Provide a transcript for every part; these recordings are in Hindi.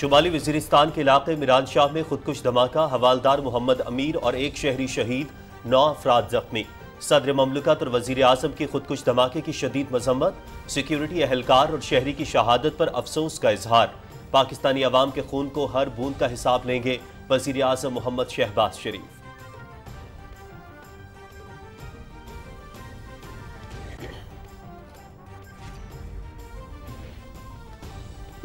शुमाली वजीरिस्तान के इलाके मीरान शाह में खुदकुश धमाका हवालदार मोहम्मद अमीर और एक शहरी शहीद नौ अफराद जख्मी सदर ममलिकत और वजीर अजम के खुदकुश धमाके की शदीद मजम्मत सिक्योरिटी अहलकार और शहरी की शहादत पर अफसोस का इजहार पाकिस्तानी अवाम के खून को हर बूंद का हिसाब लेंगे वजीर अजम मोहम्मद शहबाज शरीफ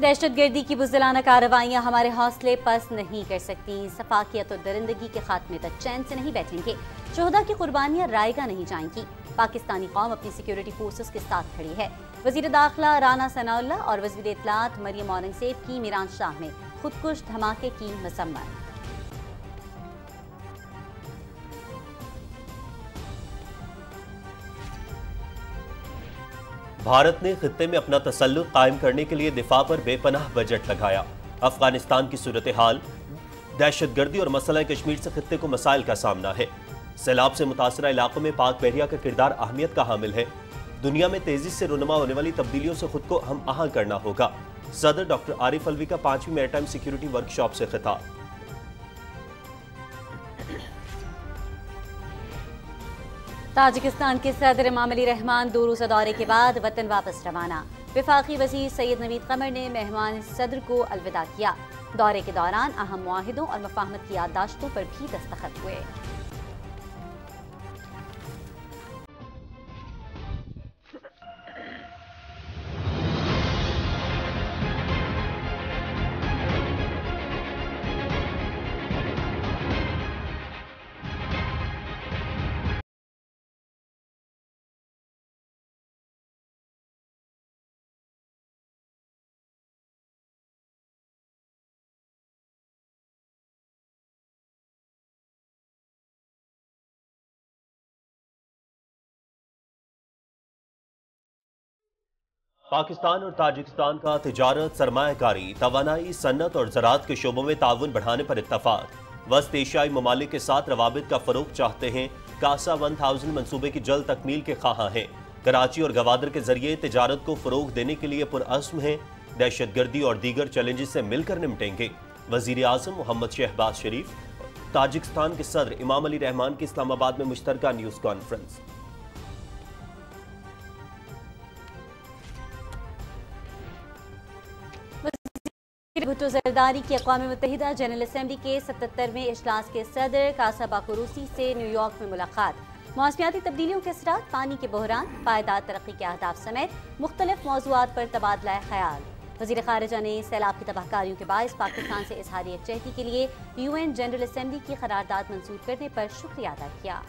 दहशत गर्दी की बुजलाना कार्रवाइयाँ हमारे हौसले पस नहीं कर सकती सफाकियत और दरिंदगी के खात्मे तक चैन से नहीं बैठेंगे चौहदा की कुर्बानियाँ रायगा नहीं जाएंगी पाकिस्तानी कौम अपनी सिक्योरिटी फोर्सेस के साथ खड़ी है वजीर दाखिला राना सनाउल्ला और वजीर इतलात मरियम औरंगजेब की मीरान शाह में खुदकुश धमाके की मसम्मत भारत ने खत्े में अपना तसल्लु कायम करने के लिए दिफा पर बेपनाह बजट लगाया अफगानिस्तान की सूरत हाल दहशतगर्दी और मसला कश्मीर से खत्े को मसाइल का सामना है सैलाब से मुतासर इलाकों में पाक बहरिया का किरदार अहमियत का हामिल है दुनिया में तेजी से रुनमा होने वाली तब्दीलियों से खुद को हम आह करना होगा सदर डॉक्टर आरिफ अलवी का पांचवी टाइम सिक्योरिटी वर्कशॉप से खिताब ताजिकिस्तान के सदर इमाम अली रहमान रूसा दौरे के बाद वतन वापस रवाना विफाकी वजीर सैयद नवीद कमर ने मेहमान सदर को अलविदा किया दौरे के दौरान अहम माहिदों और मफाहमत की याददाश्तों पर भी दस्तखत हुए पाकिस्तान और ताजिकिस्तान का तजारत सरमाकारी तोानाई सन्नत और ज़रात के शोबों में ताउन बढ़ाने पर इतफाक वस्त एशियाई ममालिक के साथ रवाबित का फ़रोग चाहते हैं कासा वन थाउजेंड मनसूबे की जल्द तकमील के ख्वाह हैं कराची और गवादर के जरिए तजारत को फ़रोग देने के लिए पुरस्म हैं दहशत गर्दी और दीगर चैलेंजेस से मिलकर निपटेंगे वजीर अजम मोहम्मद शहबाज शरीफ ताजिकिस्तान के सदर इमाम अली रहमान की इस्लामाबाद में मुश्तर न्यूज़ कॉन्फ्रेंस भुट्टो जरदारी की अकवा मुतहदा जनरल असम्बली के सतरवें अजलास के सदर कासा बाकरूसी से न्यूयॉर्क में मुलाकात मौसमियाती तब्दीलियों के असरा पानी के बहरान पायदार तरक्की के अहदाफ समेत मुख्तलिफ मौजूद पर तबादला ख्याल वजीर खारजा ने सैलाब की तबाहकारियों के बायस पाकिस्तान से इजहार यकजहती के लिए यू एन जनरल असम्बली की करारदाद मंजूर करने पर शुक्रिया अदा किया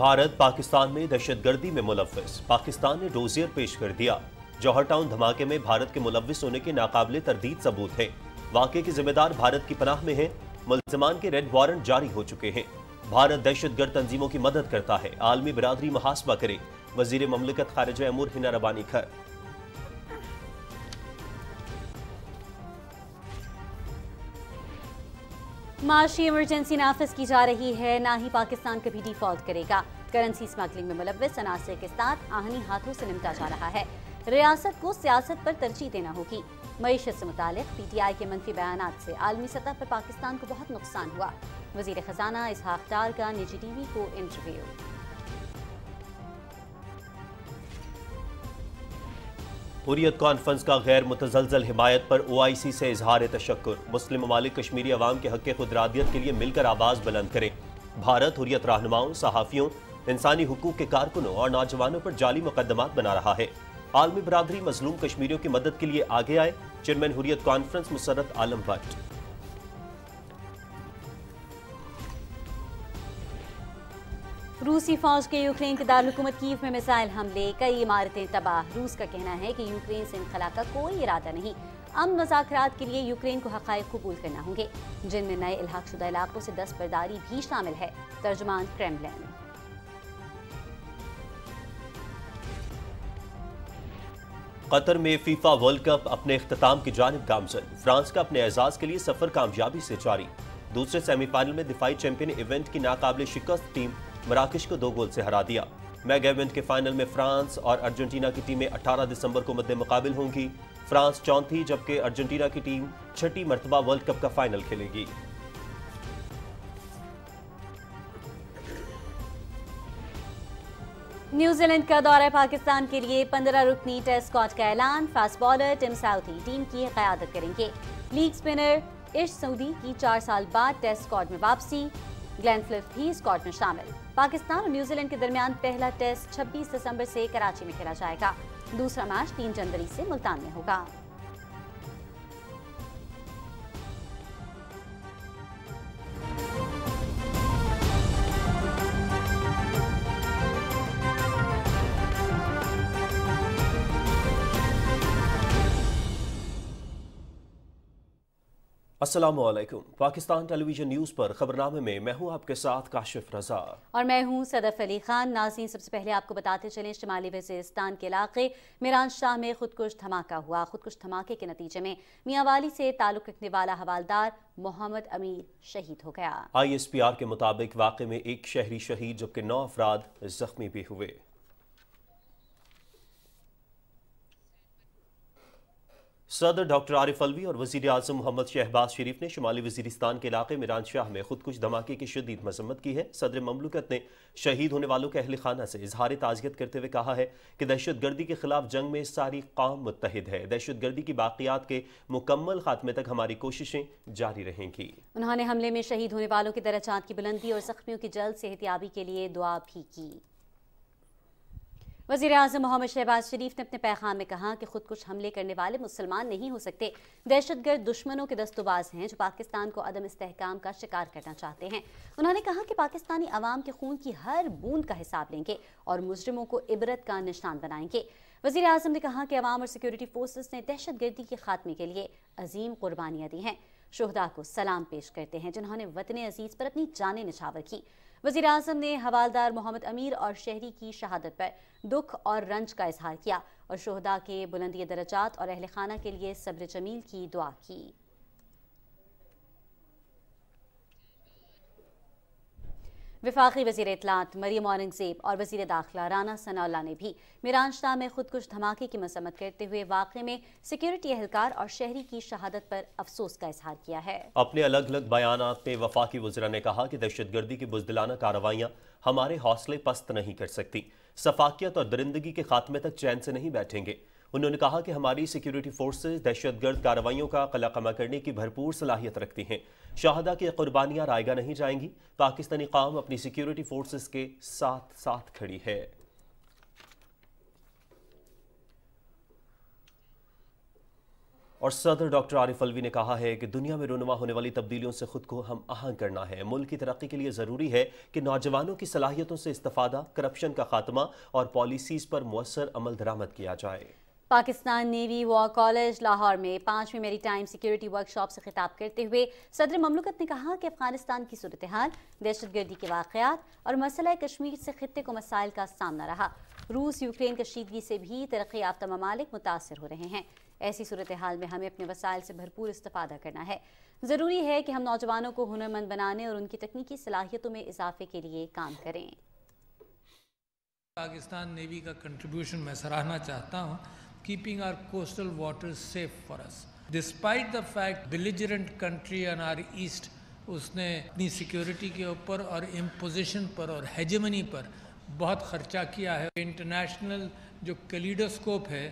भारत पाकिस्तान में दहशतगर्दी में मुलविस पाकिस्तान ने डोजियर पेश कर दिया जौहर टाउन धमाके में भारत के मुलविस होने के नाकाबले तरदीद सबूत है वाक़े के जिम्मेदार भारत की पनाह में है मुलजमान के रेड वारंट जारी हो चुके हैं भारत दहशतगर्द तंजीमों की मदद करता है आलमी बरदरी मुहासबा करे वजीर ममलिकत खारजा अमूर हिना रबानी खर माशी इमरजेंसी नाफिज की जा रही है ना ही पाकिस्तान कभी डिफॉल्ट करेगा करेंसी स्मगलिंग में मुलविस अनासर के साथ आहनी हाथों से निपटा जा रहा है रियासत को सियासत पर तरजीह देना होगी मीशत से मुतालिक पी टी आई के मनफी बयान से आलमी सतह पर पाकिस्तान को बहुत नुकसान हुआ वजीर खजाना इसहाक डार का निजी टी वी को इंटरव्यू हुरियत कॉन्फ्रेंस का गैर मुतजलजल हिमायत पर ओ आई सी से इजहार तशक् मुस्लिम ममालिक कश्मीरी अवाम के हक खुदरादियत के लिए मिलकर आवाज़ बुलंद करें भारत हुरियत रहनुमाओं सहाफ़ियों इंसानी हकूक़ के कारकुनों और नौजवानों पर जाली मुकदमा बना रहा है आलमी बरदरी मजलूम कश्मीरियों की मदद के लिए आगे आए चेयरमैन हुरियत कॉन्फ्रेंस मुसरत आलम भट्ट रूसी फौज के यूक्रेन के दारकूमत कीव में मिसाइल हमले कई इमारतें तबाह रूस का कहना है कि यूक्रेन से इनखला का कोई इरादा नहीं अम मजाक के लिए यूक्रेन को हक कबूल करना होंगे जिनमें नए इलाकशुदा इलाकों से बरदारी भी शामिल है तर्जमान क्रेमलिन कतर में फीफा वर्ल्ड कप अपने अख्ताम की जानब गामजन फ्रांस का अपने एजाज के लिए सफर कामयाबी से जारी दूसरे सेमीफाइनल में दिफाई चैंपियन इवेंट की नाकाबले शिकस्त टीम मराकश को दो गोल से हरा दिया मैग के फाइनल में फ्रांस और अर्जेंटीना की टीमें 18 दिसंबर को मद्दे मुकाबल होंगी फ्रांस चौथी जबकि अर्जेंटीना की टीम छठी मरतबा वर्ल्ड कप का फाइनल खेलेगी न्यूजीलैंड का दौरा पाकिस्तान के लिए पंद्रह रुकनी टेस्ट स्कॉट का ऐलान fast bowler Tim Southee team की क्यादत करेंगे लीग स्पिनर इश सऊदी की चार साल बाद टेस्ट स्कॉट में वापसी ग्लैंड फ्लिफ भी स्कॉट में शामिल पाकिस्तान और न्यूजीलैंड के दरमियान पहला टेस्ट 26 दिसंबर से कराची में खेला जाएगा दूसरा मैच 3 जनवरी से मुल्तान में होगा असलम पाकिस्तान टेलीविजन न्यूज़ पर खबरनामे में मैं हूं आपके साथ काशिफ रजा और मैं हूं सदफ अली खान नाजी सबसे पहले आपको बताते चलें शिमाली वजीस्तान के इलाके मीरान शाह में खुदकुश धमाका हुआ खुदकुश धमाके के नतीजे में मियावाली से ताल्लुक़ रखने वाला हवालदार मोहम्मद अमीर शहीद हो गया आई एस पी आर के मुताबिक वाकई में एक शहरी शहीद जबकि नौ अफराद जख्मी भी हुए सदर डॉक्टर आरिफ अलवी और वजीर अजम मोहम्मद शहबाज शरीफ ने शुमाली वजीरस्तान के इलाके मिरान शाह में खुदकुश धमाके की शदीद मजम्मत की है सदर ममलकत ने शहीद होने वालों के अहल खाना से इजहार ताज़ियत करते हुए कहा है कि दहशत गर्दी के खिलाफ जंग में सारी कौम मुतहद है दहशत गर्दी की बाकियात के मुकम्मल खात्मे तक हमारी कोशिशें जारी रहेंगी उन्होंने हमले में शहीद होने वालों की दर्जात की बुलंदी और जख्मियों की जल्द सेहतियाबी के लिए दुआ भी की वजीर अजम मोहम्मद शहबाज शरीफ ने अपने पैगाम में कहा कि खुद कुछ हमले करने वाले मुसलमान नहीं हो सकते दहशतगर्द दुश्मनों के दस्तबाज हैं जो पाकिस्तान को अदम इसकाम का शिकार करना चाहते हैं उन्होंने कहा कि पाकिस्तानी आवाम के खून की हर बूंद का हिसाब लेंगे और मुजरमों को इबरत का निशान बनाएंगे वजीर अजम ने कहा कि अवाम और सिक्योरिटी फोर्सेज ने दहशत गर्दी के खात्मे के लिए अजीम कुर्बानियाँ दी हैं शहदा को सलाम पेश करते हैं जिन्होंने वतन अजीज़ पर अपनी जान निछावर की वजीर अजम ने हवालदार मोहम्मद अमीर और शहरी की शहादत पर दुख और रंज का इजहार किया और शहदा के बुलंदी दरजात और अहल खाना के लिए सब्र जमील की दुआ की विफाकी वजीर इतलात मरियम औरंगजेब और वजीर दाखिला राना सनाउल्ला ने भी शाह में खुदकुश धमाके की मसम्मत करते हुए वाकई में सिक्योरिटी एहलकार और शहरी की शहादत पर अफसोस का इजहार किया है अपने अलग अलग बयान में वफाकी वजरा ने कहा कि दहशत गर्दी की बुजदिलाना कार्रवाइयाँ हमारे हौसले पस्त नहीं कर सकती सफाकियत और दरिंदगी के खात्मे तक चैन से नहीं बैठेंगे उन्होंने कहा कि हमारी सिक्योरिटी फोर्सेज दहशतगर्द कार्रवाइयों का कलाकमा करने की भरपूर सलाहियत रखती हैं शाहदा की कुर्बानियां रायगा नहीं जाएंगी पाकिस्तानी कौम अपनी सिक्योरिटी फोर्सेस के साथ साथ खड़ी है और सदर डॉक्टर आरिफ अलवी ने कहा है कि दुनिया में रोनमा होने वाली तब्दीलियों से खुद को हम आहंग करना है मुल्क की तरक्की के लिए ज़रूरी है कि नौजवानों की सलाहियतों से इस्तफादा करप्शन का खात्मा और पॉलिसीज़ पर मौसर अमल दरामद किया जाए Pakistan navy war college Lahore में पांचवी मेरी टाइम सिक्योरिटी वर्कशॉप से खिताब करते हुए सदर ममलकत ने कहा कि अफगानिस्तान की सूरत हाल दहशत गर्दी के वाक़ात और मसला कश्मीर से खत्े को मसाइल का सामना रहा रूस यूक्रेन कशीदगी से भी तरक् याफ्ता ममालिक मुतासर हो रहे हैं ऐसी सूरत हाल में हमें अपने वसाइल से भरपूर इस्तादा करना है ज़रूरी है कि हम नौजवानों को हुनरमंद बनाने और उनकी तकनीकी सलाहियतों में इजाफे के लिए काम करें पाकिस्तान नेवी का कंट्रीब्यूशन मैं सराहना चाहता हूं keeping our coastal waters safe for us. Despite the fact belligerent country on our east उसने अपनी सिक्योरिटी के ऊपर और इम्पोजिशन पर और हेजमनी पर बहुत खर्चा किया है इंटरनेशनल जो कलीडोस्कोप है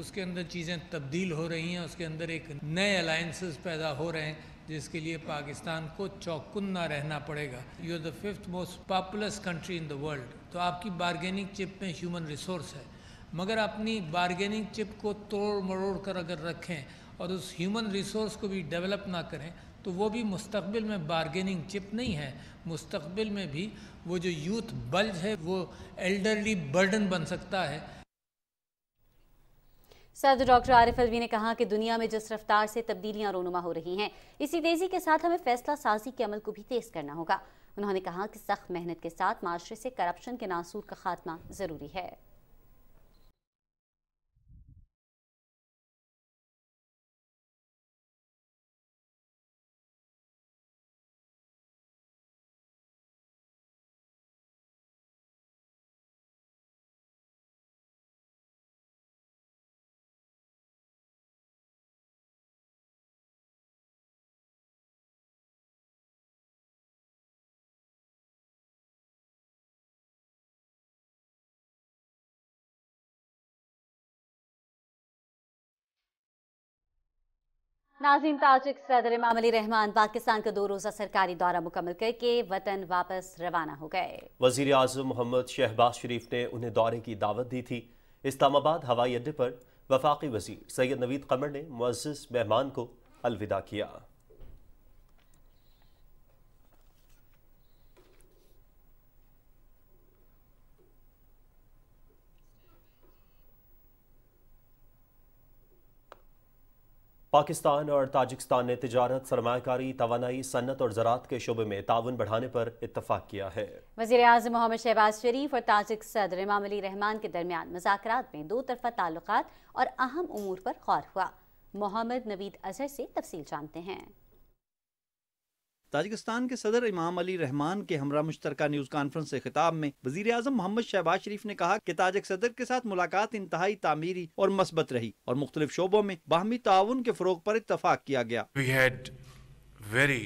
उसके अंदर चीज़ें तब्दील हो रही हैं उसके अंदर एक नए अलाइंसेस पैदा हो रहे हैं जिसके लिए पाकिस्तान को चौकुन्ना रहना पड़ेगा you are the fifth most populous country in the world तो आपकी बारगेनिंग चिप में ह्यूमन रिसोर्स है मगर अपनी बारगेनिंग चिप को तोड़ मरोड़ कर अगर रखें और उस ह्यूमन रिसोर्स को भी डेवलप ना करें तो वो भी मुस्तबिल में बारगेनिंग चिप नहीं है मुस्तबिल में भी वो जो यूथ बल्ज है वो एल्डरली बर्डन बन सकता है सदर डॉक्टर आरिफ अलवी ने कहा कि दुनिया में जिस रफ्तार से तब्दीलियां रोनुमा हो रही हैं इसी तेजी के साथ हमें फैसला साजी के अमल को भी तेज करना होगा उन्होंने कहा कि सख्त मेहनत के साथ माशरे से करप्शन के नासूर का खात्मा जरूरी है नाजीन ताजिक सदर इमाम अली रहमान पाकिस्तान का दो रोज़ा सरकारी दौरा मुकम्मल करके वतन वापस रवाना हो गए वजीर अजम मोहम्मद शहबाज शरीफ ने उन्हें दौरे की दावत दी थी इस्लामाबाद हवाई अड्डे पर वफाकी वजीर सैयद नवीद कमर ने मुजस मेहमान को अलविदा किया पाकिस्तान और ताजिकस्तान ने तजारत सरमाकारी तोानाई सन्नत और ज़रात के शुबे में ताउन बढ़ाने पर इतफाक़ किया है वजी अजम मोहम्मद शहबाज शरीफ और ताजिक सदर इमाम अली रहमान के दरमियान मजाक में दो तरफा ताल्लुक और अहम अमूर पर गौर हुआ मोहम्मद नवीद अजहर से तफसील जानते हैं ताजिकस्तान के सदर इमाम अली रहमान के हमरा मुश्तर न्यूज़ कॉन्फ्रेंस के खिताब में वजीर अजम मोहम्मद शहबाज शरीफ ने कहा कि ताजिक सदर के साथ मुलाकात इंतहाई तामीरी और मस्बत रही और मुख्तलिफ शोबों में बाहमी ताउन के फरोग पर इतफाक किया गया we had very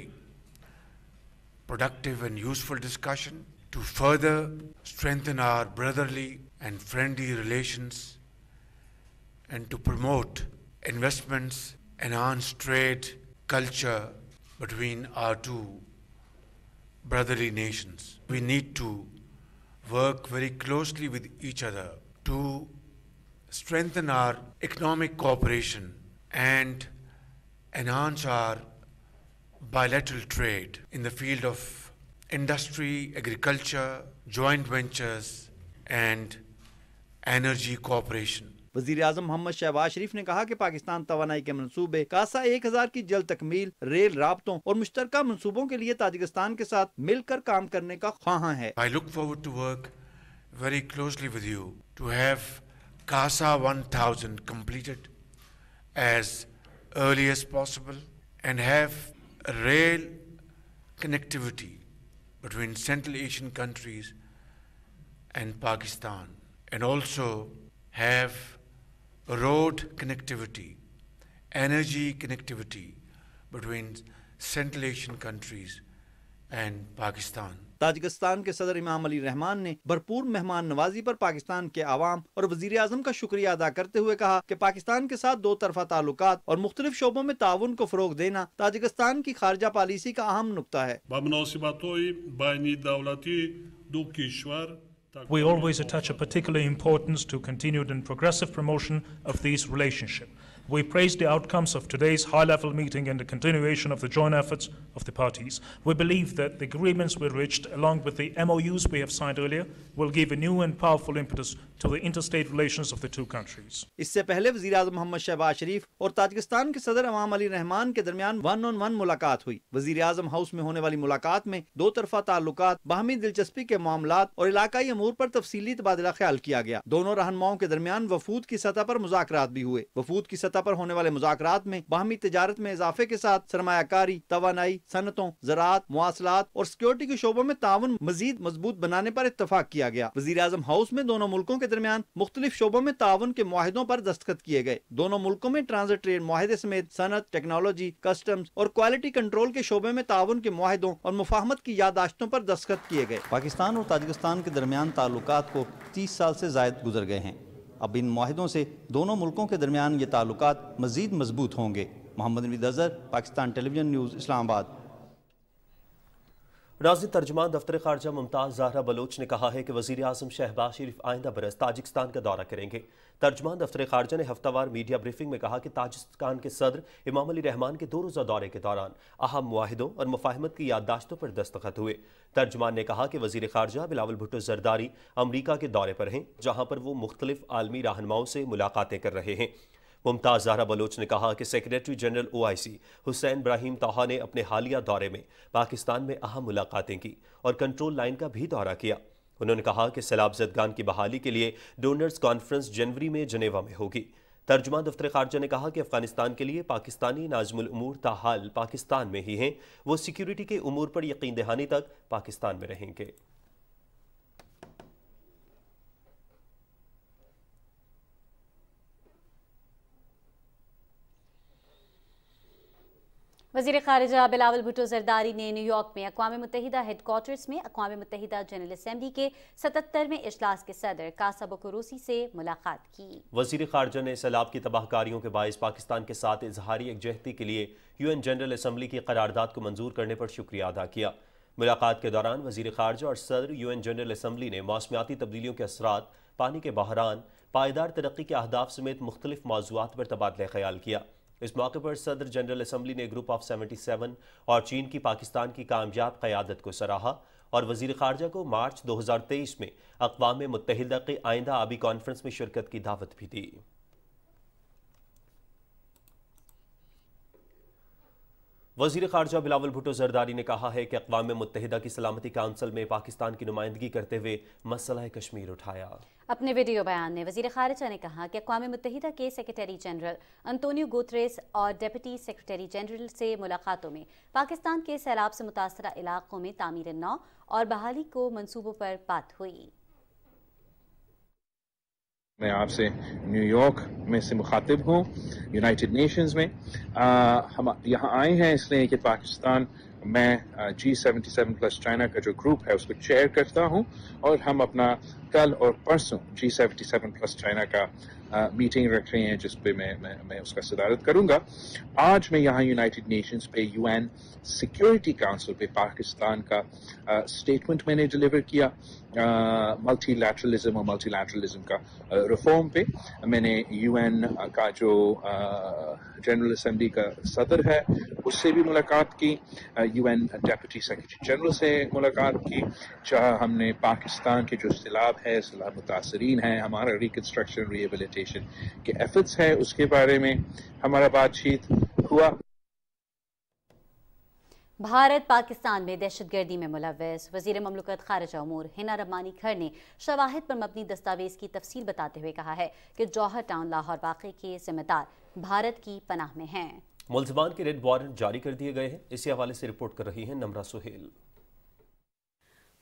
productive and useful discussion to further strengthen our brotherly and friendly relation and between our two brotherly nations. We need to work very closely with each other to strengthen our economic cooperation and enhance our bilateral trade in the field of industry, agriculture, joint ventures, and energy cooperation. वजीर आजम मोहम्मद शहबाज शरीफ ने कहा कि पाकिस्तान तो के मनसूबे कासा एक हजार की जल तकमील रेल रबतों और मुश्तर मनसूबों के लिए ताजिकस्तान के साथ मिलकर काम करने का ख्वाहा है I look to work very closely with you to have CASA one thousand completed as early as possible and have rail connectivity between Central Asian countries and Pakistan and also have road connectivity, energy connectivity between Central Asian countries and Pakistan. Tajikistan के सदर इमाम अली रहमान ने भरपूर मेहमान नवाजी पर पाकिस्तान के आवाम और वजी अजम का शुक्रिया अदा करते हुए कहा कि पाकिस्तान के साथ दो तरफा ताल्लुक और मुख्तलिफ शोबों में ताउन को फरोग देना ताजिकिस्तान की खारजा पॉलिसी का अहम नुकता है we always attach a particular importance to continued and progressive promotion of these relationships. We praise the outcomes of today's high-level meeting and the continuation of the joint efforts of the parties. We believe that the agreements we reached, along with the MOUs we have signed earlier, will give a new and powerful impetus to the interstate relations of the two countries. इससे पहले वजीर मोहम्मद शहबाज शरीफ और ताजिकिस्तान के सदर अमाम अली रहमान के दरमियान वन ऑन वन मुलाकात हुई वजीर अजम हाउस में होने वाली मुलाकात में दो तरफा ताल्लुक बाहमी दिलचस्पी के मामला और इलाकाई अमूर आरोप तफसीली तबादला ख्याल किया गया दोनों रहनुमाओं के दरमियान वफूद की सतह आरोप मुजाकर भी हुए वफूद की सतह पर होने वाले मुजाकर में बाहमी तजारत में इजाफे के साथ सरमाकारी तोानाई सनतों ज़रात मवासलात और सिक्योरिटी के शोबों में ताउन मजीद मजबूत बनाने आरोप इतफाक किया गया वजी अजम हाउस में दोनों मुल्कों के दरमियान मुख्तलिफ शोबों में ताउन के माहदों पर दस्तखत किए गए दोनों मुल्कों में ट्रांजिट ट्रेड माहे समेत सनत टेक्नोलॉजी कस्टम्स और क्वालिटी कंट्रोल के शोबे में ताउन के माहदों और मुफाहमत की यादाश्तों पर दस्तखत किए गए पाकिस्तान और ताजिकिस्तान के दरमियान ताल्लुक को तीस साल से जायद गुजर गए हैं अब इन माहदों से दोनों मुल्कों के दरमियान ये ताल्लुक मजीद मजबूत होंगे मोहम्मद नवीद अजहर पाकिस्तान टेलीविजन न्यूज़ इस्लामाबाद नाजी तर्जमा दफ्तर खारजा मुमताज़ जहरा बलोच ने कहा है कि वज़ी अजम शहबाज शरीफ आइंदा बरस ताजिकस्तान का दौरा करेंगे तर्जमान दफ्तर खारजा ने हफ्तावार मीडिया ब्रीफिंग में कहा कि ताजिकस्तान के सदर इमाम अली रहमान के दो रोज़ा दौरे के दौरान अहम माहिदों और मुफाहमत की याददाश्तों पर दस्तखत हुए तर्जमान ने कहा कि वजी खारजा बिलावल भुट्टो जरदारी अमरीका के दौरे पर हैं जहाँ पर वो मुख्तलिफ आलमी रहनुमाओं से मुलाकातें कर रहे हैं मुमताज़ जहरा बलोच ने कहा कि secretary general OIC Hussein Brahim Taha ने अपने हालिया दौरे में पाकिस्तान में अहम मुलाकातें की और कंट्रोल लाइन का भी दौरा किया उन्होंने कहा कि सैलाब जदगान की बहाली के लिए डोनर्स कॉन्फ्रेंस जनवरी में जनेवा में होगी तर्जुमा दफ्तर खारजा ने कहा कि अफगानिस्तान के लिए पाकिस्तानी नाजमूमूर ताहाल पाकिस्तान में ही हैं वो सिक्योरिटी के अमूर पर यकीन दहानी तक पाकिस्तान में रहेंगे वजीर खारजा बिलावल भुटो जरदारी ने न्यूयॉर्क में अकवा मुतहदा हेडकोार्टर्स में अकवा मुतहदा जनरल असम्बली के सतहत्तरवें अजलास के सदर कासब से मुलाकात की वजीर खारजा ने सैलाब की तबाहकारियों के बायस पाकिस्तान के साथ इजहारी यकजहती के लिए यू एन जनरल असम्बली की करारदादा को मंजूर करने पर शुक्रिया अदा किया मुलाकात के दौरान वजीर खारजा और सदर यू एन जनरल असम्बली ने मौसमियाती तब्दीलियों के असरा पानी के बहरान पायदार तरक्की के अहदाफ समेत मुख्तलिफ मौजूद पर तबादला ख्याल किया इस मौके पर सदर जनरल असम्बली ने ग्रुप ऑफ 77 और चीन की पाकिस्तान की कामयाब क्यादत को सराहा और वजीर खारजा को मार्च 2023 में अकवा मुतहदा के आइंदा आबी कॉन्फ्रेंस में शिरकत की दावत भी दी वजीर खारजा बिलावल भुटो जरदारी ने कहा है कि अकवा मुतहदा की सलामती काउंसिल में पाकिस्तान की नुमाइंदगी करते हुए मसला कश्मीर उठाया अपने वीडियो बयान में वजी खारजा ने कहा कि अकवा मुतहदा के सेक्रेटरी जनरल अंतोनियो गोत्रेस और डेप्टी सेक्रेटरी जनरल से मुलाकातों में पाकिस्तान के सैलाब से मुतासर इलाकों में तामीर नौ और बहाली को मनसूबों पर बात हुई मैं आपसे न्यूयॉर्क में से मुखातिब हूँ यूनाइटेड नेशंस में आ, हम यहाँ आए हैं इसलिए कि पाकिस्तान मैं G seventy seven plus China का जो ग्रुप है उसको चेयर करता हूँ और हम अपना कल और परसों G seventy seven plus China का आ, मीटिंग रख रहे हैं जिस पे मैं मैं, मैं उसका सदारत करूंगा आज मैं यहाँ यूनाइटेड नेशंस पे यूएन सिक्योरिटी काउंसिल पे पाकिस्तान का स्टेटमेंट मैंने डिलीवर किया मल्टीलैटरलिज्म और मल्टीलैटरलिज्म का रिफॉर्म पे मैंने यूएन का जो जनरल असम्बली का सदर है उससे भी मुलाकात की यूएन डेप्यूटी सेक्रेटरी जनरल से मुलाकात की जहाँ हमने पाकिस्तान के जो सैलाब है सलाह मुतासरीन है हमारा रिकन्स्ट्रक्शन रिहेबिलिटेशन के एफर्ट्स है उसके बारे में हमारा बातचीत हुआ भारत पाकिस्तान में दहशतगर्दी में मुलवस वजीर ममलकत खारजा उमूर हिना रमानी खर ने शवाहद पर मबनी दस्तावेज की तफसील बताते हुए कहा है कि जौहर टाउन लाहौर वाक़े के जिम्मेदार भारत की पनाह में हैं मुलजमान के रेड वारंट जारी कर दिए गए हैं इसी हवाले से रिपोर्ट कर रही है नमरा सुहेल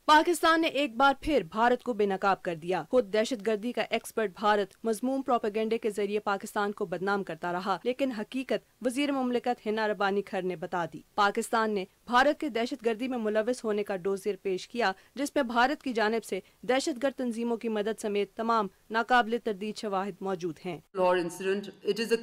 पाकिस्तान ने एक बार फिर भारत को बेनकाब कर दिया खुद दहशत गर्दी का एक्सपर्ट भारत मजमूम प्रोपेगेंडे के जरिए पाकिस्तान को बदनाम करता रहा लेकिन हकीकत वजीर ममलिकत हिना रबानी खर ने बता दी पाकिस्तान ने भारत के दहशत गर्दी में मुलविस होने का डोजियर पेश किया जिसमे भारत की जानब ऐसी दहशत गर्द तंजीमों की मदद समेत तमाम नाकबले तरदीद शवाहद मौजूद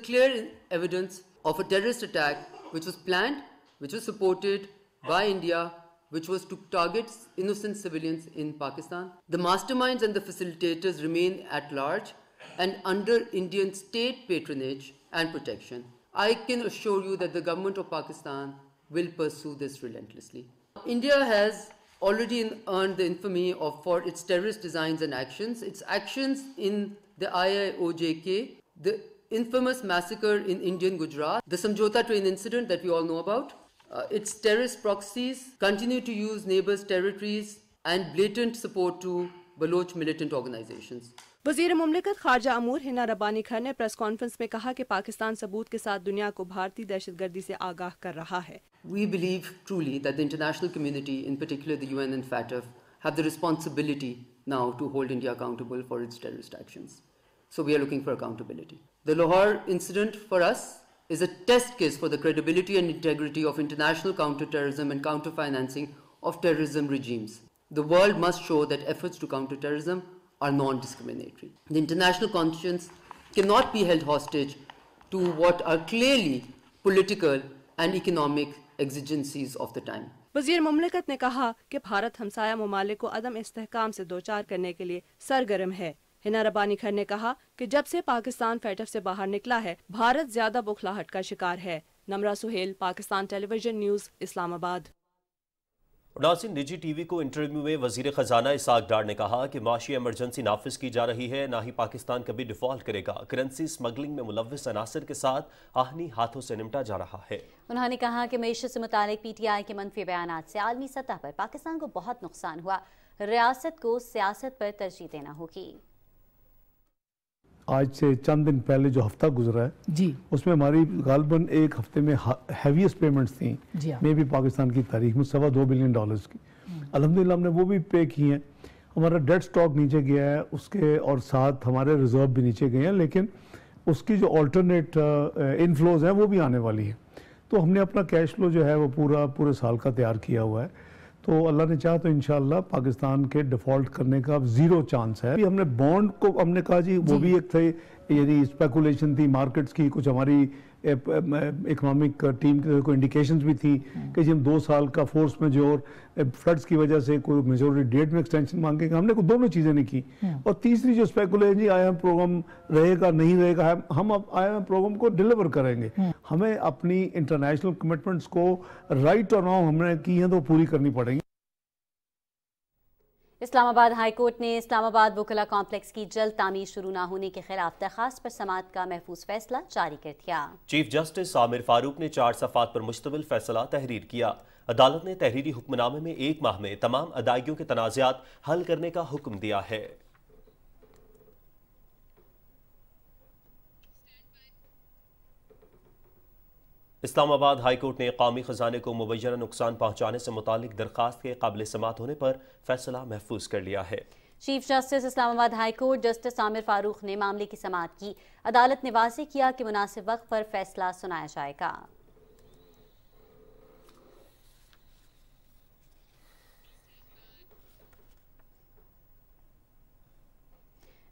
है of a terrorist attack which was planned, which was supported by India which was to target innocent civilians in Pakistan. The masterminds and the facilitators remain at large and under Indian state patronage and protection. I can assure you that the government of Pakistan will pursue this relentlessly. India has already earned the infamy of for its terrorist designs and actions. Its actions in the IIOJK, the infamous massacre in Indian Gujarat, the Samjhota train incident that we all know about, uh, its terrorist proxies continue to use neighbors' territories and blatant support to Baloch militant organizations. वजीर ममलिकत खारजा अमूर हिना रबानी खर ने प्रेस कॉन्फ्रेंस में कहा कि पाकिस्तान सबूत के साथ दुनिया को भारतीय दहशतगर्दी We believe truly that the international community, in particular the UN and FATF, have the responsibility now to hold India accountable for its terrorist actions. So we are looking for accountability. The Lahore incident for us is a test case for the credibility and integrity of international counterterrorism and counterfinancing of terrorism regimes. The world must show that efforts to counter terrorism are non discriminatory. The international conscience cannot be held hostage to what are clearly political and economic exigencies of the time. वजीर مملکت نے کہا کہ بھارت हमसाया ممالک کو عدم استحکام سے دوچار کرنے کے لیے سرگرم ہے. हिना रबानी खर ने कहा कि जब से पाकिस्तान फैटफ से बाहर निकला है भारत ज्यादा बुखलाहट का शिकार है नमरा सुहेल पाकिस्तान टेलीविजन न्यूज इस्लामाबाद नाजिन निजी टीवी को इंटरव्यू में वजीर खजाना इसाक डार ने कहा कि माशी एमरजेंसी नाफिज की जा रही है ना ही पाकिस्तान कभी डिफॉल्ट करेगा करेंसी स्मगलिंग में मुलविस अनासर के साथ आहनी हाथों से निपटा जा रहा है उन्होंने कहा कि मीशत से मुतल पी टी आई के मनफी बयान से आलमी सतह पर पाकिस्तान को बहुत नुकसान हुआ रियासत को सियासत पर तरजीह देना होगी आज से चंद दिन पहले जो हफ्ता गुजरा है जी उसमें हमारी गालबन एक हफ्ते में हैवीएस्ट पेमेंट्स थी मे भी पाकिस्तान की तारीख में सवा दो बिलियन डॉलर्स की अलहमदिल्ला हमने वो भी पे की हैं हमारा डेट स्टॉक नीचे गया है उसके और साथ हमारे रिजर्व भी नीचे गए हैं लेकिन उसकी जो ऑल्टरनेट इनफ्लोज uh, हैं वो भी आने वाली है तो हमने अपना कैश फ्लो जो है वो पूरा पूरे साल का तैयार किया हुआ है तो अल्लाह ने चाहा तो इन पाकिस्तान के डिफॉल्ट करने का अब ज़ीरो चांस है हमने बॉन्ड को हमने कहा जी, जी। वो भी एक थे यदि स्पेकुलेशन थी मार्केट्स की कुछ हमारी इकोनॉमिक टीम की कोई इंडिकेशंस भी थी कि जी हम दो साल का फोर्स मेजोर फ्लड्स की वजह से कोई मेजोरिटी डेट में एक्सटेंशन मांगे हमने को दोनों चीज़ें नहीं की hmm. और तीसरी जो स्पेकुलेशन जी आई प्रोग्राम रहेगा नहीं रहेगा हम अब आई प्रोग्राम को डिलीवर करेंगे hmm. हमें अपनी इंटरनेशनल कमिटमेंट्स को राइट और रॉन्ग हमने की हैं तो पूरी करनी पड़ेगी इस्लामाबाद हाईकोर्ट ने इस्लामाबाद वकला कॉम्प्लेक्स की जल्द तामीर शुरू न होने के खिलाफ दरखास्त पर समात का महफूज फैसला जारी कर दिया चीफ जस्टिस आमिर फारूक ने चार सफात पर मुश्तमिल फैसला तहरीर किया अदालत ने तहरीरी हुक्मनामे में एक माह में तमाम अदायगियों के तनाज़ात हल करने का हुक्म दिया है इस्लामाबाद हाईकोर्ट ने कौमी खजाने को मुबैना नुकसान पहुँचाने से मुतल दरख्वास्त के काबिल समात होने पर फैसला महफूज कर लिया है chief justice Islamabad high court justice Aamer Farooq ने मामले की समात की अदालत ने वाजे किया कि मुनासिब वक्त पर फैसला सुनाया जाएगा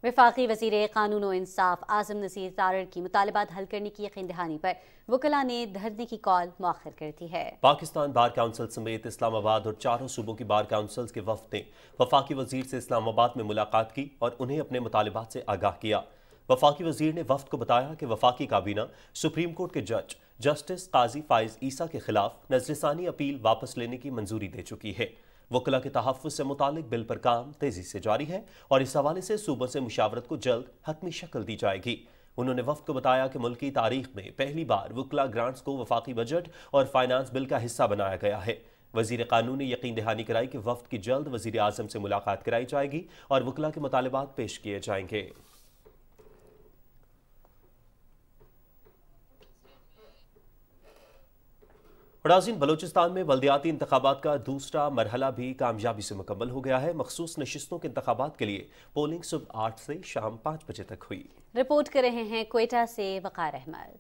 वफाकी वजीर कानून और इंसाफ आजम नसीर तारड़ की मुतालबात हल करने की यकीन दहानी पर वकला ने धरने की कॉल मौखर कर दी है पाकिस्तान बार काउंसिल समेत इस्लामाबाद और चारों सूबों की बार काउंसिल के वफद ने वफाकी वजीर से इस्लामाबाद में मुलाकात की और उन्हें अपने मुतालबात से आगाह किया वफाकी वजीर ने वफद को बताया कि वफाकी काबीना सुप्रीम कोर्ट के जज जस्टिस काजी फाइज ईसा के खिलाफ नजरसानी अपील वापस लेने की मंजूरी दे चुकी है वकला के तहफ़ से मुतालिक बिल पर काम तेज़ी से जारी है और इस हवाले से सूबों से मुशावरत को जल्द हतमी शक्ल दी जाएगी उन्होंने वफद को बताया कि मुल्की तारीख में पहली बार वकला ग्रांट्स को वफाकी बजट और फाइनेंस बिल का हिस्सा बनाया गया है वजीर कानून ने यकीन दहानी कराई कि वफद की जल्द वज़ी अजम से मुलाकात कराई जाएगी और वकला के मुतालबात पेश किए जाएंगे नाजिन बलोचिस्तान में बलदियाती इंतबात का दूसरा मरहला भी कामयाबी से मुकम्मल हो गया है मखसूस नशस्तों के इंतबात के लिए पोलिंग सुबह आठ से शाम पाँच बजे तक हुई रिपोर्ट कर रहे हैं कोयटा से वक़ार अहमद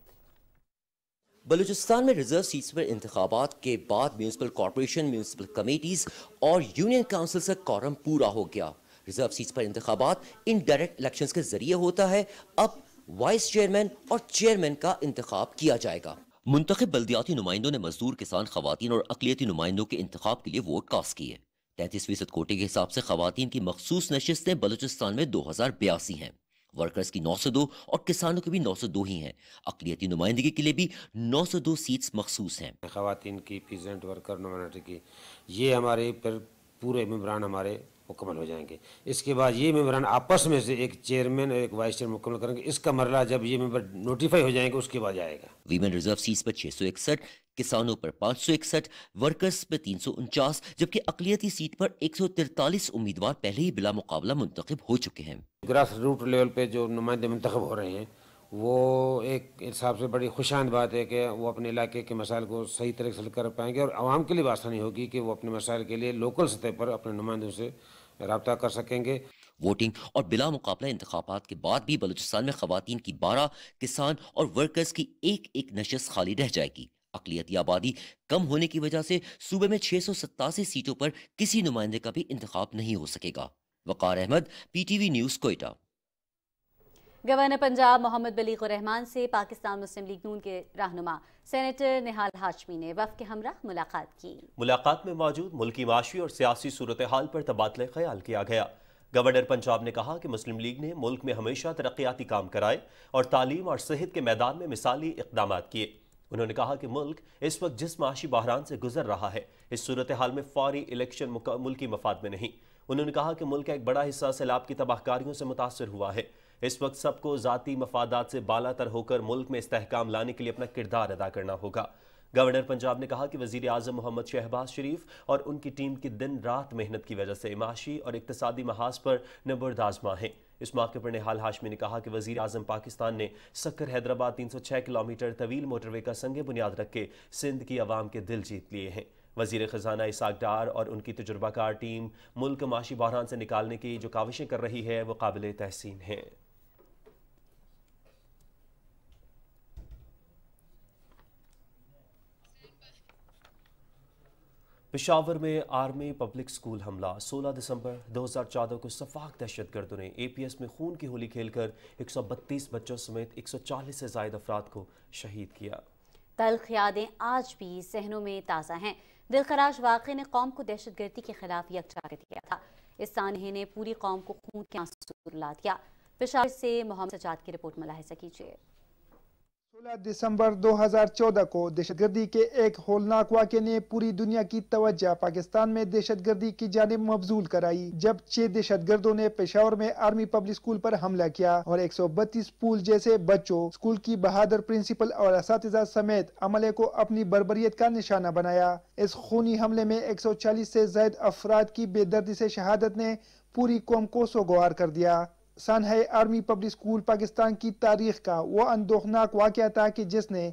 बलूचिस्तान में रिजर्व सीट्स पर इंतबात के बाद म्यूनसिपल कॉरपोरेशन म्यूनसिपल कमेटीज़ और यूनियन काउंसिल से कॉरम पूरा हो गया रिजर्व सीट्स पर इंतबात इन डायरेक्ट इलेक्शन के जरिए होता है अब वाइस चेयरमैन और चेयरमैन का इंतखब किया जाएगा मुंतब बल्दियाती नुमाइंदों ने मजदूर किसान खातन और अकलीती नुमाइंदों के इंतब के लिए वोट कास्ट किए तैंतीस फीसद कोटे के हिसाब से खातन की मखसूस नशस्तें बलोचिस्तान में दो हज़ार बयासी हैं वर्कर्स की नौ सौ दो और किसानों की भी नौ सौ दो ही हैं अकलीती नुमाइंदगी के लिए भी नौ सौ दो सीट्स मखसूस हैं खातन की पीजेंट वर्कर नुमाइंदगी ये हमारे पूरे मम्बरान हमारे मुकम्मल हो जाएंगे इसके बाद ये मेम्बरान आपस में से एक चेयरमैन और एक वाइस चेयरमैन मुकम्मल करेंगे इसका मरला जब ये मेम्बर नोटिफाई हो जाएंगे उसके बाद आएगा वीमेन रिजर्व सीट पर छह सौ इकसठ किसानों पर पाँच सौ इकसठ वर्कर्स पर तीन सौ उनचास जबकि अकलियती सीट पर एक सौ तिरतालीस उम्मीदवार पहले ही बिला मुकाबला मुंतखब हो चुके हैं ग्रास रूट लेवल पे जो नुमाइंदे मुंतखब हो रहे हैं वो एक हिसाब से बड़ी खुशान बात है कि वो अपने इलाके के मसाइल को सही तरह से हल कर पाएंगे और आवाम के लिए आसानी होगी कि वो अपने मसाइल के लिए लोकल सतह पर अपने नुमाइंदों से रबता कर सकेंगे वोटिंग और बिला मुकाबला इंतबात के बाद भी बलूचिस्तान में खातन की बारह किसान और वर्कर्स की एक एक नशस्त खाली रह जाएगी अकलीती आबादी कम होने की वजह से सूबे में छः सौ सत्तासी सीटों पर किसी नुमाइंदे का भी इंतखब नहीं हो सकेगा Waqar Ahmed P T V news Quetta governor Punjab Mohammad Baligh से पाकिस्तान मुस्लिम लीग नून के रहनुमा सेनेटर निहाल हाशमी ने वफ के हमरा मुलाकात की मुलाकात में मौजूद मुल्की माशी और सियासी सूरत हाल पर तबादला ख्याल किया गया गवर्नर पंजाब ने कहा कि मुस्लिम लीग ने मुल्क में हमेशा तरक्याती काम कराए और तालीम और सेहत के मैदान में मिसाली इकदाम किए उन्होंने कहा कि मुल्क इस वक्त जिस माशी बहरान से गुजर रहा है इस सूरत हाल में फौरी इलेक्शन मुल्की मफाद में नहीं उन्होंने कहा कि मुल्क का एक बड़ा हिस्सा सैलाब की तबाहकारियों से मुतासर हुआ है इस वक्त सबको ज़ाती मफादात से बाला तर होकर मुल्क में इस्तेकाम लाने के लिए अपना किरदार अदा करना होगा गवर्नर पंजाब ने कहा कि वजीर अजम मोहम्मद शहबाज शरीफ और उनकी टीम की दिन रात मेहनत की वजह से माशी और इकतदी महाज पर नबरदाजमा है इस मौके पर निहाल हाशमी ने कहा कि वजी अजम पाकिस्तान ने सक्कर हैदराबाद 306 किलोमीटर तवील मोटरवे का संग बुनियाद रख के सिंध की आवाम के दिल जीत लिए हैं वजीर ख़जाना इसाक डार और उनकी तजुर्बाकार टीम मुल्क माशी बहरान से निकालने की जो काविशें कर रही है वो काबिल तहसीन हैं पिशावर में आर्मी पब्लिक स्कूल हमला 16 दिसंबर 2014 को सफाक दहशत गर्दों ने ए में खून की होली खेलकर 132 बच्चों समेत 140 से ज्यादा अफराद को शहीद किया तल्ख यादें आज भी सहनों में ताज़ा हैं दिलखराश वाक़े ने कौम को दहशत गर्दी के खिलाफ यकजा कर दिया था इस सानहे ने पूरी कौम को खून के आंसू ला दिया पिशावर से मोहम्मद सजाद की रिपोर्ट मुलाहजा कीजिए सोलह दिसंबर 2014 को दहशतगर्दी के एक होलनाक वाक्य ने पूरी दुनिया की तवज्जो पाकिस्तान में दहशतगर्दी की जानब मबजूल कराई जब छह दहशतगर्दों ने पेशावर में आर्मी पब्लिक स्कूल पर हमला किया और एक सौ बत्तीस स्कूल जैसे बच्चों स्कूल की बहादुर प्रिंसिपल और इस समेत अमले को अपनी बर्बरीत का निशाना बनाया इस खूनी हमले में एक सौ चालीस ऐसी जायद अफराद की बेदर्दी ऐसी शहादत ने पूरी कौम को सोगवार कर दिया सन है आर्मी पब्लिक स्कूल पाकिस्तान की तारीख का वो अनदोखनाक वाक़ था कि जिसने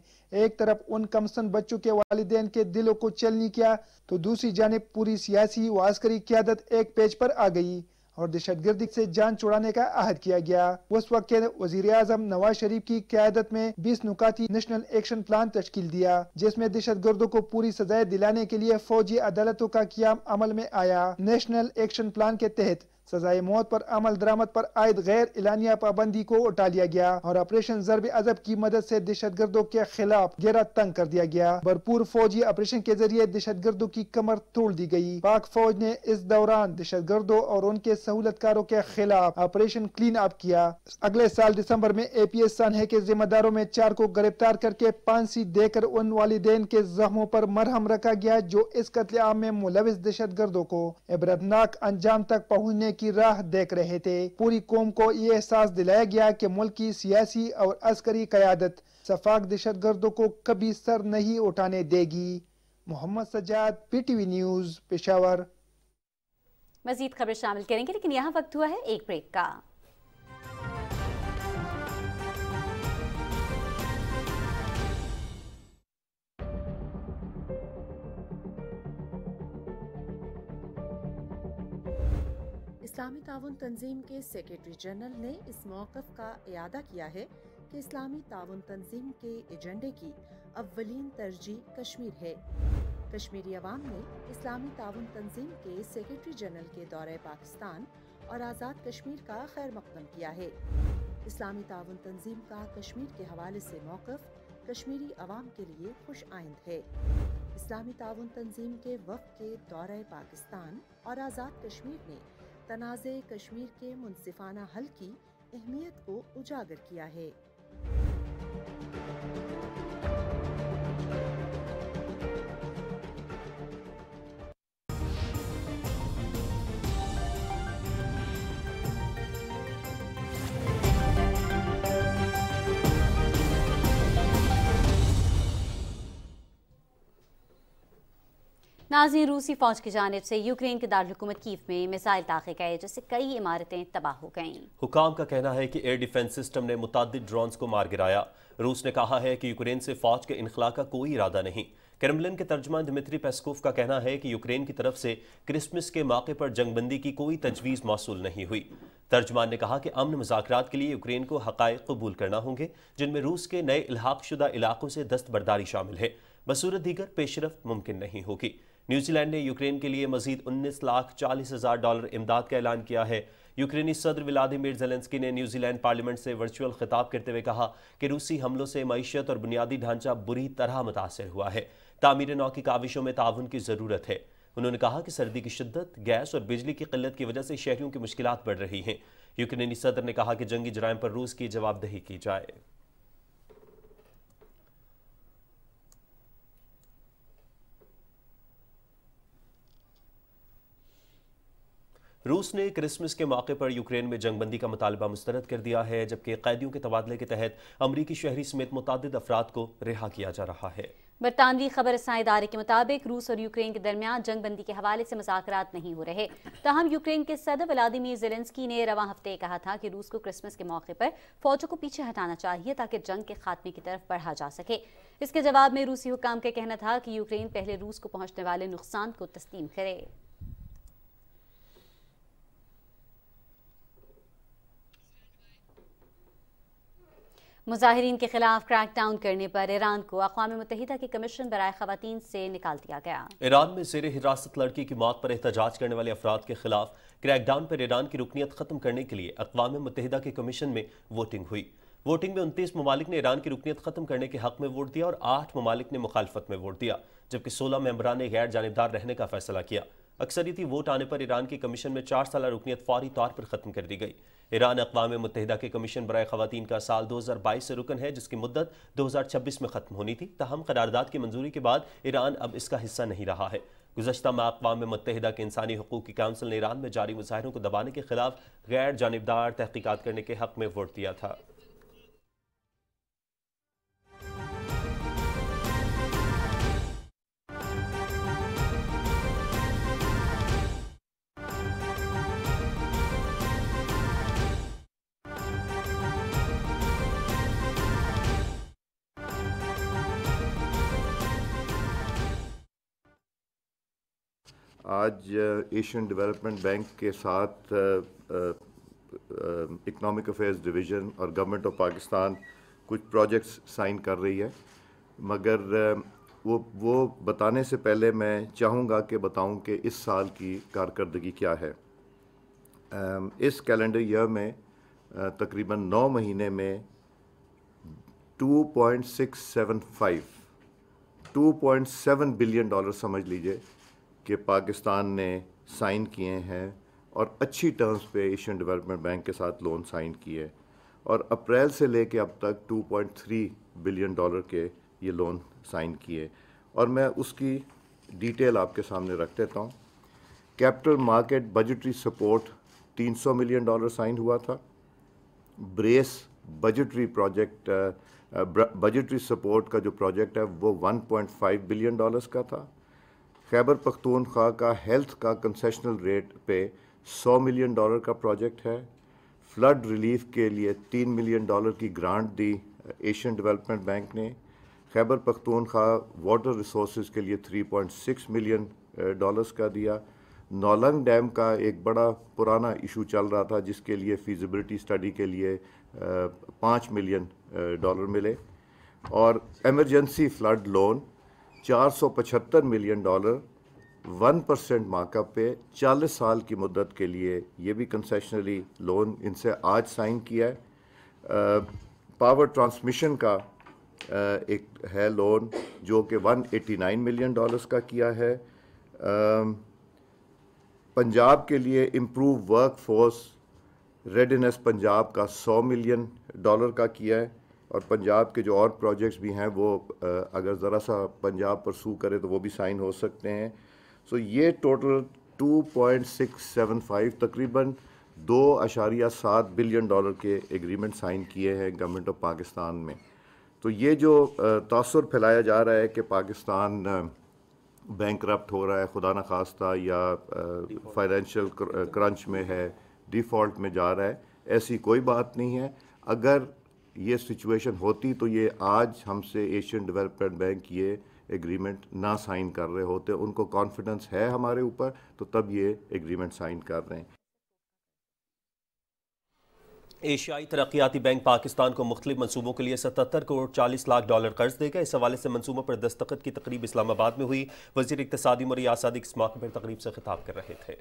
एक तरफ उन कमसन बच्चों के वाले के दिलों को चलनी किया तो दूसरी जानब पूरी सियासी व अस्करी क्यादत एक पेज पर आ गई और दहशत गर्दी से जान छुड़ाने का अहद किया गया उस वक्त के वजीर आजम नवाज शरीफ की क्यादत में बीस नुकाती नेशनल एक्शन प्लान तश्कील दिया जिसमें दहशत गर्दों को पूरी सजाएं दिलाने के लिए फौजी अदालतों का क्याम अमल में आया नेशनल एक्शन प्लान के तहत सजाए मौत पर अमल दरामद पर आयद गैर एलानिया पाबंदी को उठा लिया गया और ऑपरेशन जरब अजब की मदद से दहशत गर्दों के खिलाफ गेरा तंग कर दिया गया भरपूर फौजी ऑपरेशन के जरिए दहशत गर्दों की कमर तोड़ दी गयी पाक फौज ने इस दौरान दहशत गर्दों और उनके सहूलतकारों के खिलाफ ऑपरेशन क्लीन अप किया अगले साल दिसम्बर में ए पी एस सानहे के जिम्मेदारों में चार को गिरफ्तार करके फांसी देकर उन वाले के जख्मों पर मरहम रखा गया जो इस कतलेआम में मुलविस दहशत गर्दों को इबरतनाक अंजाम तक पहुँचने की राह देख रहे थे पूरी कौम को ये एहसास दिलाया गया कि मुल्क की सियासी और अस्करी क्यादत सफाक दहशत गर्दों को कभी सर नहीं उठाने देगी Mohammad Sajjad P T V news Peshawar मजीद खबर शामिल करेंगे लेकिन यहाँ वक्त हुआ है एक ब्रेक का इस्लामी ताउन तंजीम के सेक्रेटरी जनरल ने इस मौकफ का अदा किया है कि इस्लामी ताउन तंजीम के एजेंडे की अवलिन तरजीह कश्मीर है कश्मीरी अवाम ने इस्लामी ताउन तंजीम के सेक्रेटरी जनरल के दौरे पाकिस्तान और आज़ाद कश्मीर का खैर मकदम किया है इस्लामी ताउन तंजीम का कश्मीर के हवाले से मौकफ कश्मीरी अवाम के लिए खुश आइंद है इस्लामी ताउन तंजीम के वक्त के दौरे पाकिस्तान और आज़ाद कश्मीर ने तनाज़ कश्मीर के मुनसिफाना हल की अहमियत को उजागर किया है नाजी रूसी फौज की जानब से यूक्रेन के दारकूमत कीफ में मिसाइल दाखिल गए जिससे कई इमारतें तबाह हो गईं हुकाम का कहना है कि एयर डिफेंस सिस्टम ने मुतद ड्रोन्स को मार गिराया रूस ने कहा है कि यूक्रेन से फौज के इनखला का कोई इरादा नहीं क्रेमलिन के तर्जमान दमित्री पेस्कोव का कहना है कि यूक्रेन की तरफ से क्रिसमस के मौके पर जंगबंदी की कोई तजवीज़ मौसू नहीं हुई तर्जमान ने कहा कि अमन मजाक के लिए यूक्रेन को हक़ कबूल करना होंगे जिनमें रूस के नए इलाहाक शुदा इलाकों से दस्तबरदारी शामिल है बसूरत दीगर पेशरफ मुमकिन नहीं होगी न्यूजीलैंड ने यूक्रेन के लिए मजीद उन्नीस लाख चालीस हजार डॉलर इमदाद का ऐलान किया है यूक्रेनी सदर व्लादिमिर जेलेंस्की ने न्यूजीलैंड पार्लियामेंट से वर्चुअल खिताब करते हुए कहा कि रूसी हमलों से मीशत और बुनियादी ढांचा बुरी तरह मुतासर हुआ है तामीर नौ की काविशों में ताउन की ज़रूरत है उन्होंने कहा कि सर्दी की शिद्दत गैस और बिजली की किल्लत की वजह से शहरियों की मुश्किल बढ़ रही हैं यूक्रेनी सदर ने कहा कि जंगी जराइम पर रूस की जवाबदेही की जाए रूस ने क्रिसमस के मौके पर यूक्रेन में जंगबंदी का मुतालबा मुस्तरद कर दिया है जबकि कैदियों के तबादले के तहत अमरीकी शहरी समेत मुतद अफराद को रिहा किया जा रहा है बरतानवी खबर इदारे के मुताबिक रूस और यूक्रेन के दरमियान जंगबंदी के हवाले से मजाक नहीं हो रहे तहम यूक्रेन के सदर व्लादिमिर जेलेंस्की ने रवा हफ्ते कहा था कि रूस को क्रिसमस के मौके पर फौजों को पीछे हटाना चाहिए ताकि जंग के खात्मे की तरफ बढ़ा जा सके इसके जवाब में रूसी हुकाम का कहना था कि यूक्रेन पहले रूस को पहुंचने वाले नुकसान को तस्लीम करे मुजाहरीन के खिलाफ क्रैक डाउन करने पर ईरान को अकवा मुतहदा के कमीशन बरए खुवान से निकाल दिया गया ईरान में जेर हिरासत लड़की की मौत पर एहतजाज करने वाले अफराद के खिलाफ क्रैक डाउन पर ईरान की रुकनीत खत्म करने के लिए अकवा मुतहदा के कमीशन में वोटिंग हुई वोटिंग में उनतीस ममालिक ने ईरान की रुकनीत खत्म करने के हक में वोट दिया और आठ ममालिक ने मुखालफत में वोट दिया जबकि सोलह मेम्बरान ने गैर जानबदार रहने का फैसला किया अक्सरियती वोट आने पर ईरान के कमीशन में चार साल रुकनीत फौरी तौर पर खत्म कर दी गई ईरान अकवा मुतहदा के कमीशन बरए खुवान का साल दो हज़ार बाईस से रुकन है जिसकी मुद्दत दो हज़ार छब्बीस में ख़त्म होनी थी तहम करारदाद की मंजूरी के बाद ईरान अब इसका हिस्सा नहीं रहा है गुजशत माह अकवा मुतहदा के इंसानी हकूक़ की काउंसिल ने ईरान में जारी मुजाहरों को दबाने के खिलाफ गैर जानबदार तहकीकत करने के हक में वोट दिया था आज एशियन डेवलपमेंट बैंक के साथ इकनॉमिक अफेयर्स डिवीज़न और गवर्नमेंट ऑफ पाकिस्तान कुछ प्रोजेक्ट्स साइन कर रही है मगर uh, वो वो बताने से पहले मैं चाहूँगा कि बताऊँ कि इस साल की कारकर्दगी क्या है um, इस कैलेंडर ईयर में uh, तकरीबन नौ महीने में 2.675 2.7 बिलियन डॉलर समझ लीजिए कि पाकिस्तान ने साइन किए हैं और अच्छी टर्म्स पे एशियन डेवलपमेंट बैंक के साथ लोन साइन किए और अप्रैल से लेके अब तक 2.3 बिलियन डॉलर के ये लोन साइन किए और मैं उसकी डिटेल आपके सामने रख देता हूँ capital market budgetary support 300 million dollar sign हुआ था ब्रेस बजटरी प्रोजेक्ट बजटरी सपोर्ट का जो प्रोजेक्ट है वो 1.5 बिलियन डॉलर्स का था खैबर पख्तूनख्वा का हेल्थ का कंसेशनल रेट पे 100 मिलियन डॉलर का प्रोजेक्ट है फ्लड रिलीफ के लिए तीन मिलियन डॉलर की ग्रांट दी एशियन डेवलपमेंट बैंक ने खैबर पख्तूनख्वा वाटर रिसोर्स के लिए 3.6 मिलियन डॉलर्स का दिया नौलंग डैम का एक बड़ा पुराना इशू चल रहा था जिसके लिए फिजिबिलिटी स्टडी के लिए पाँच मिलियन डॉलर मिले और emergency flood loan 475 million dollar one percent markup पे 40 साल की मुद्दत के लिए ये भी कंसेशनरी लोन इनसे आज साइन किया है पावर ट्रांसमिशन का एक है लोन जो कि 189 मिलियन डॉलर्स का किया है पंजाब के लिए improve workforce readiness Punjab का 100 मिलियन डॉलर का किया है और पंजाब के जो और प्रोजेक्ट्स भी हैं वो अगर ज़रा सा पंजाब पर सू करे तो वो भी साइन हो सकते हैं सो so, ये टोटल 2.675 तकरीबन दो अशारिया सात बिलियन डॉलर के एग्रीमेंट साइन किए हैं गवर्नमेंट ऑफ पाकिस्तान में तो ये जो तासर फैलाया जा रहा है कि पाकिस्तान बैंक हो रहा है खुदा न खास्ता या फाइनेंशियल क्रंच में है डिफ़ॉल्ट में जा रहा है ऐसी कोई बात नहीं है अगर ये सिचुएशन होती तो ये आज हमसे एशियन डेवलपमेंट बैंक ये एग्रीमेंट ना साइन कर रहे होते उनको कॉन्फिडेंस है हमारे ऊपर तो तब ये एग्रीमेंट साइन कर रहे हैं एशियाई तरक्याती बैंक पाकिस्तान को मुख्तु मनसूबों के लिए सतहत्तर करोड़ चालीस लाख डॉलर कर्ज देगा इस हवाले से मनसूबों पर दस्तखत की तकरीब इस्लामाबाद में हुई वजीर इकतदी और इस मौके पर तकरीब से खिताब कर रहे थे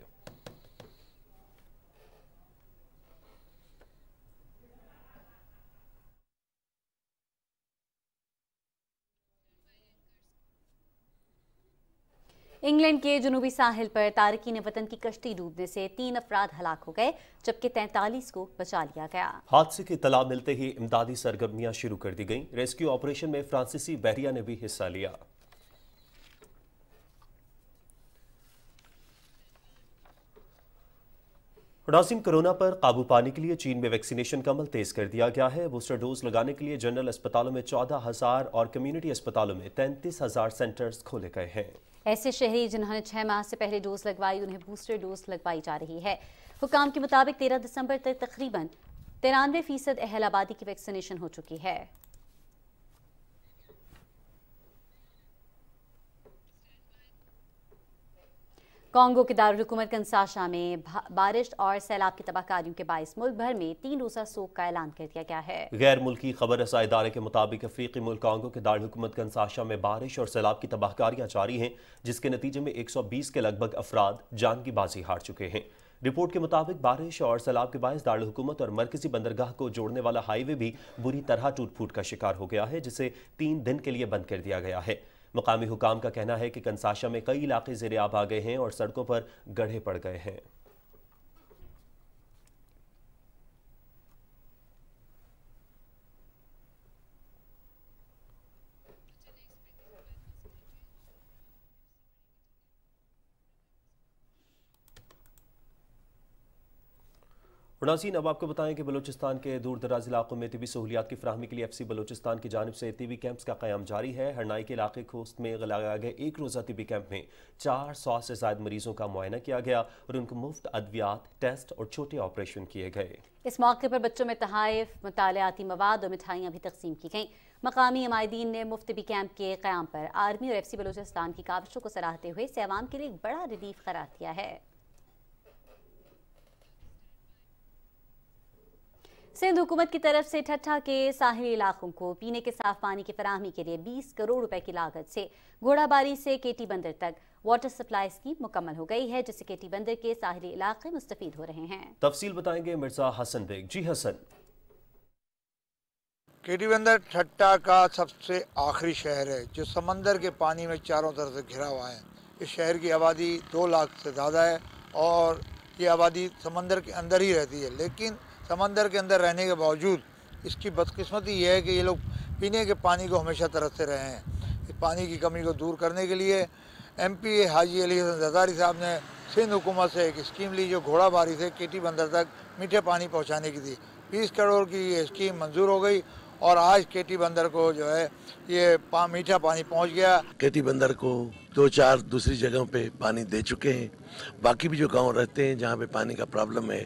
इंग्लैंड के जुनूबी साहिल पर तारकिन वतन की कश्ती डूबने से तीन अफराद हलाक हो गए जबकि तैंतालीस को बचा लिया गया हादसे की तलाब मिलते ही इमदादी सरगर्मियां शुरू कर दी गई रेस्क्यू ऑपरेशन में फ्रांसीसी बहरिया ने भी हिस्सा लिया नाजिम कोरोना पर काबू पाने के लिए चीन में वैक्सीनेशन का अमल तेज कर दिया गया है बूस्टर डोज लगाने के लिए जनरल अस्पतालों में चौदह हजार और कम्युनिटी अस्पतालों में तैंतीस हजार सेंटर्स खोले गए हैं ऐसे शहरी जिन्होंने छह माह से पहले डोज लगवाई उन्हें बूस्टर डोज लगवाई जा रही है हुकाम के मुताबिक तेरह दिसंबर तक तकरीबन तिरानवे फीसद अहल आबादी की वैक्सीनेशन हो चुकी है कांगो के दारकूमत कंसाशा में बारिश और सैलाब की तबाहकारियों के बायस मुल्क भर में तीन रोजा सोख का ऐलान कर दिया गया है गैर मुल्की खबर रसा इदारे के मुताबिक अफ्रीकी मुल्क कांगो के दारकूमत कंसाशा में बारिश और सैलाब की तबाहकारियाँ जारी हैं जिसके नतीजे में एक सौ बीस के लगभग अफराद जान की बाजी हार चुके हैं रिपोर्ट के मुताबिक बारिश और सैलाब के बायस दारकूमत और मरकजी बंदरगाह को जोड़ने वाला हाईवे भी बुरी तरह टूट फूट का शिकार हो गया है जिसे तीन दिन के लिए बंद कर दिया गया है मकामी हुकाम का कहना है कि कंसाशा में कई इलाके जेर आब आ गए हैं और सड़कों पर गढ़े पड़ गए हैं नाजीन अब आपको बताएं कि बलोचिस्तान के दूर दराज इलाकों में तबी सहूलियात की फ्राहमी के लिए एफ सी बलोचिस्तान की जानब से तबी कैंप्स का क्याम जारी है हरनाई के इलाके खोस्त में लगाया गया एक रोज़ा तबी कैंप में चार सौ से ज्यादा मरीजों का मुआयना किया गया और उनको मुफ्त अद्वियात टेस्ट और छोटे ऑपरेशन किए गए इस मौके पर बच्चों में तहफ मतलती मवाद और मिठाइयाँ भी तकसीम की गई मकामी अमायदीन ने मुफ्त तबी कैंप के क्याम पर आर्मी और एफ सी बलोचिस्तान की काविशों को सराहते हुए इसे के लिए एक बड़ा रिलीफ करार दिया है सिंध हुकूमत की तरफ से ठट्ठा के साहली इलाकों को पीने के साफ पानी की फराहमी के लिए 20 करोड़ रुपए की लागत से घोड़ाबारी से केटी बंदर तक वाटर सप्लाई स्कीम मुकम्मल हो गई है जिससे केटी बंदर के साहली इलाके मुस्तफीद हो रहे हैं तफसील बताएंगे मिर्जा हसन बेग जी हसन केटी बंदर ठट्टा का सबसे आखिरी शहर है जो समंदर के पानी में चारों तरफ से घिरा हुआ है इस शहर की आबादी दो लाख से ज़्यादा है और ये आबादी समंदर के अंदर ही रहती है लेकिन समंदर के अंदर रहने के बावजूद इसकी बदकिस्मती यह है कि ये लोग पीने के पानी को हमेशा तरसते रहे हैं पानी की कमी को दूर करने के लिए एम पी हाजी अली हसन जदारी साहब ने सिंध हुकूमत से एक स्कीम ली जो घोड़ाबारी से केटी बंदर तक मीठे पानी पहुँचाने की थी बीस करोड़ की ये स्कीम मंजूर हो गई और आज केटी बंदर को जो है ये पा, मीठा पानी पहुंच गया केटी बंदर को दो चार दूसरी जगहों पे पानी दे चुके हैं बाकी भी जो गांव रहते हैं जहां पे पानी का प्रॉब्लम है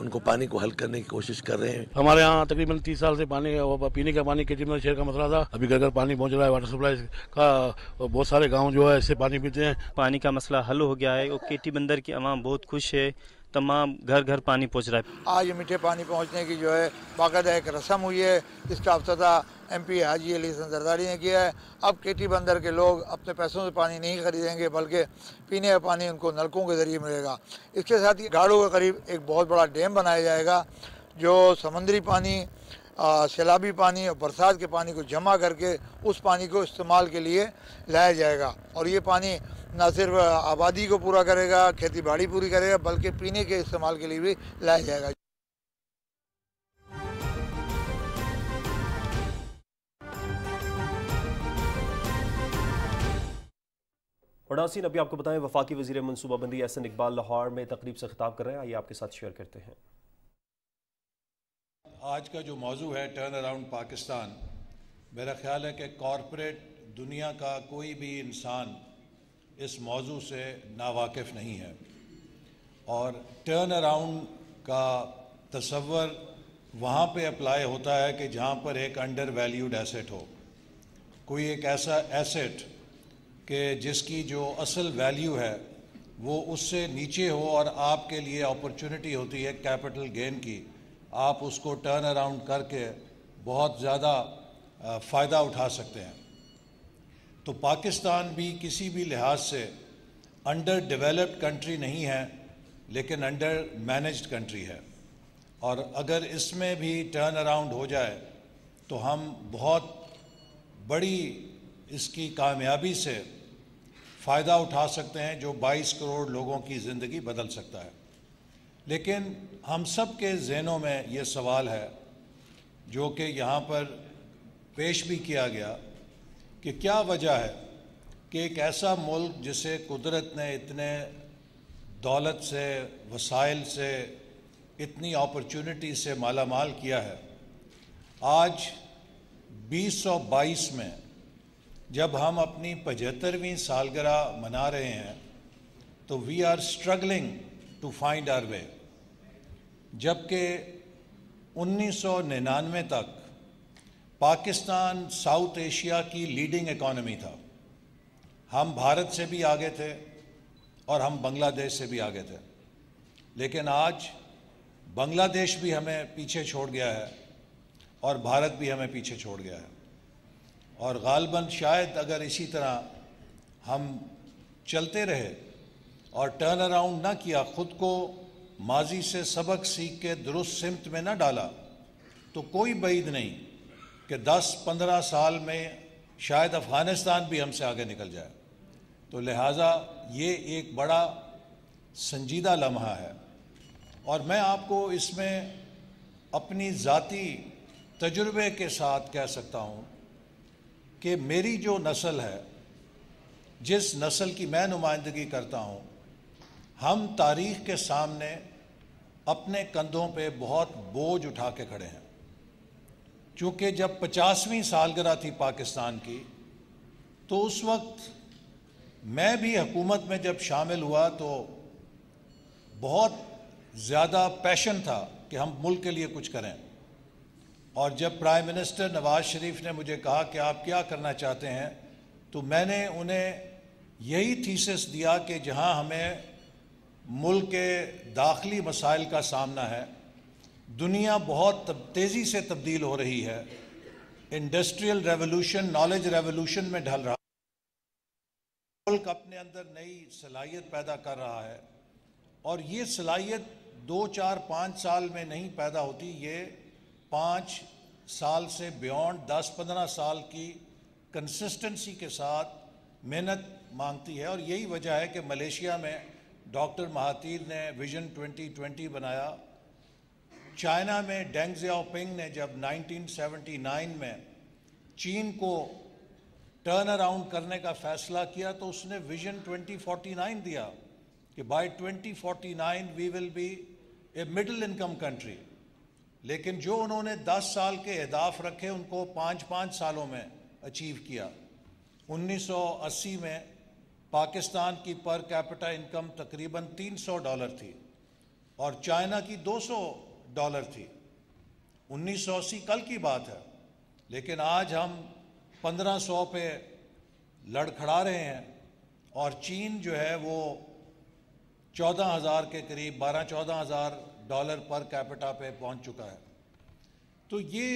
उनको पानी को हल करने की कोशिश कर रहे हैं हमारे यहाँ तकरीबन तीस साल से पानी पीने का पानी केटी बंदर शहर का मसला था अभी घर घर पानी पहुँच रहा है वाटर सप्लाई का बहुत सारे गाँव जो है ऐसे पानी पीते हैं पानी का मसला हल हो गया है और केटी बंदर की आवाम बहुत खुश है तमाम घर घर पानी पहुँच रहा है आज मीठे पानी पहुँचने की जो है बाकायदा एक रस्म हुई है इसका अफ्तः एम पी हाजी अली हसन जरदारी ने किया है अब केटी बंदर के लोग अपने पैसों से पानी नहीं खरीदेंगे बल्कि पीने का पानी उनको नलकों के ज़रिए मिलेगा इसके साथ ही गाड़ों के करीब एक बहुत बड़ा डैम बनाया जाएगा जो समंदरी पानी सैलाबी पानी और बरसात के पानी को जमा करके उस पानी को इस्तेमाल के लिए लाया जाएगा और ये पानी ना सिर्फ आबादी को पूरा करेगा खेती बाड़ी पूरी करेगा बल्कि पीने के इस्तेमाल के लिए भी लाया जाएगा और अभी आपको बताएं वफाकी वजीर मनसूबाबंदी एहसन इकबाल लाहौर में तकरीब से खिताब कर रहे हैं आइए आपके साथ शेयर करते हैं आज का जो मौजू है टर्न अराउंड पाकिस्तान मेरा ख्याल है कि कॉरपोरेट दुनिया का कोई भी इंसान इस मौजू से नावाकिफ़ नहीं है और टर्न अराउंड का तस्वर वहाँ पर अप्लाई होता है कि जहाँ पर एक अंडर वैल्यूड एसेट हो कोई एक ऐसा एसेट कि जिसकी जो असल वैल्यू है वो उससे नीचे हो और आपके लिए अपॉर्चुनिटी होती है कैपिटल गेन की आप उसको टर्न अराउंड करके बहुत ज़्यादा फ़ायदा उठा सकते हैं तो पाकिस्तान भी किसी भी लिहाज से अंडर डेवलप्ड कंट्री नहीं है लेकिन अंडर मैनेज्ड कंट्री है और अगर इसमें भी टर्न अराउंड हो जाए तो हम बहुत बड़ी इसकी कामयाबी से फ़ायदा उठा सकते हैं जो 22 करोड़ लोगों की ज़िंदगी बदल सकता है लेकिन हम सब के जहनों में ये सवाल है जो कि यहाँ पर पेश भी किया गया कि क्या वजह है कि एक ऐसा मुल्क जिसे कुदरत ने इतने दौलत से वसाइल से इतनी अपॉर्चुनिटी से माला माल किया है आज 2022 में जब हम अपनी पचहत्तरवीं सालगराह मना रहे हैं तो we are struggling to find our way जबकि 1999 तक पाकिस्तान साउथ एशिया की लीडिंग इकोनॉमी था हम भारत से भी आगे थे और हम बांग्लादेश से भी आगे थे लेकिन आज बांग्लादेश भी हमें पीछे छोड़ गया है और भारत भी हमें पीछे छोड़ गया है और गालबन शायद अगर इसी तरह हम चलते रहे और टर्न अराउंड ना किया ख़ुद को माजी से सबक सीख के दुरुस्त सिमत में ना डाला तो कोई बैद नहीं कि 10-15 साल में शायद अफ़गानिस्तान भी हमसे आगे निकल जाए तो लिहाजा ये एक बड़ा संजीदा लम्हा है और मैं आपको इसमें अपनी ज़ाती तजुर्बे के साथ कह सकता हूँ कि मेरी जो नस्ल है जिस नस्ल की मैं नुमाइंदगी करता हूँ हम तारीख़ के सामने अपने कंधों पे बहुत बोझ उठा के खड़े हैं चूँकि जब पचासवीं सालगिरह थी पाकिस्तान की तो उस वक्त मैं भी हकूमत में जब शामिल हुआ तो बहुत ज़्यादा पैशन था कि हम मुल्क के लिए कुछ करें और जब प्राइम मिनिस्टर नवाज शरीफ ने मुझे कहा कि आप क्या करना चाहते हैं तो मैंने उन्हें यही थीसिस दिया कि जहाँ हमें मुल्क के दाखिली मसाइल का सामना है दुनिया बहुत तेज़ी से तब्दील हो रही है इंडस्ट्रियल रेवोल्यूशन नॉलेज रेवोल्यूशन में ढल रहा मुल्क अपने अंदर नई सलाहियत पैदा कर रहा है और ये सलाहियत दो चार पाँच साल में नहीं पैदा होती ये पाँच साल से बियॉन्ड दस पंद्रह साल की कंसिस्टेंसी के साथ मेहनत मांगती है और यही वजह है कि मलेशिया में डॉक्टर महातीर ने विजन 2020 बनाया चाइना में डेंग जियाओपिंग ने जब 1979 में चीन को टर्न अराउंड करने का फैसला किया तो उसने विजन 2049 दिया कि by 2049 we will be a middle income country लेकिन जो उन्होंने 10 साल के अहदाफ रखे उनको पाँच पाँच सालों में अचीव किया 1980 में पाकिस्तान की पर कैपिटा इनकम तकरीबन 300 डॉलर थी और चाइना की 200 डॉलर थी उन्नीस सौ अस्सी कल की बात है लेकिन आज हम पंद्रह सौ पे लड़खड़ा रहे हैं और चीन जो है वो चौदह हज़ार के करीब बारह चौदह हज़ार डॉलर पर कैपिटा पे पहुंच चुका है तो ये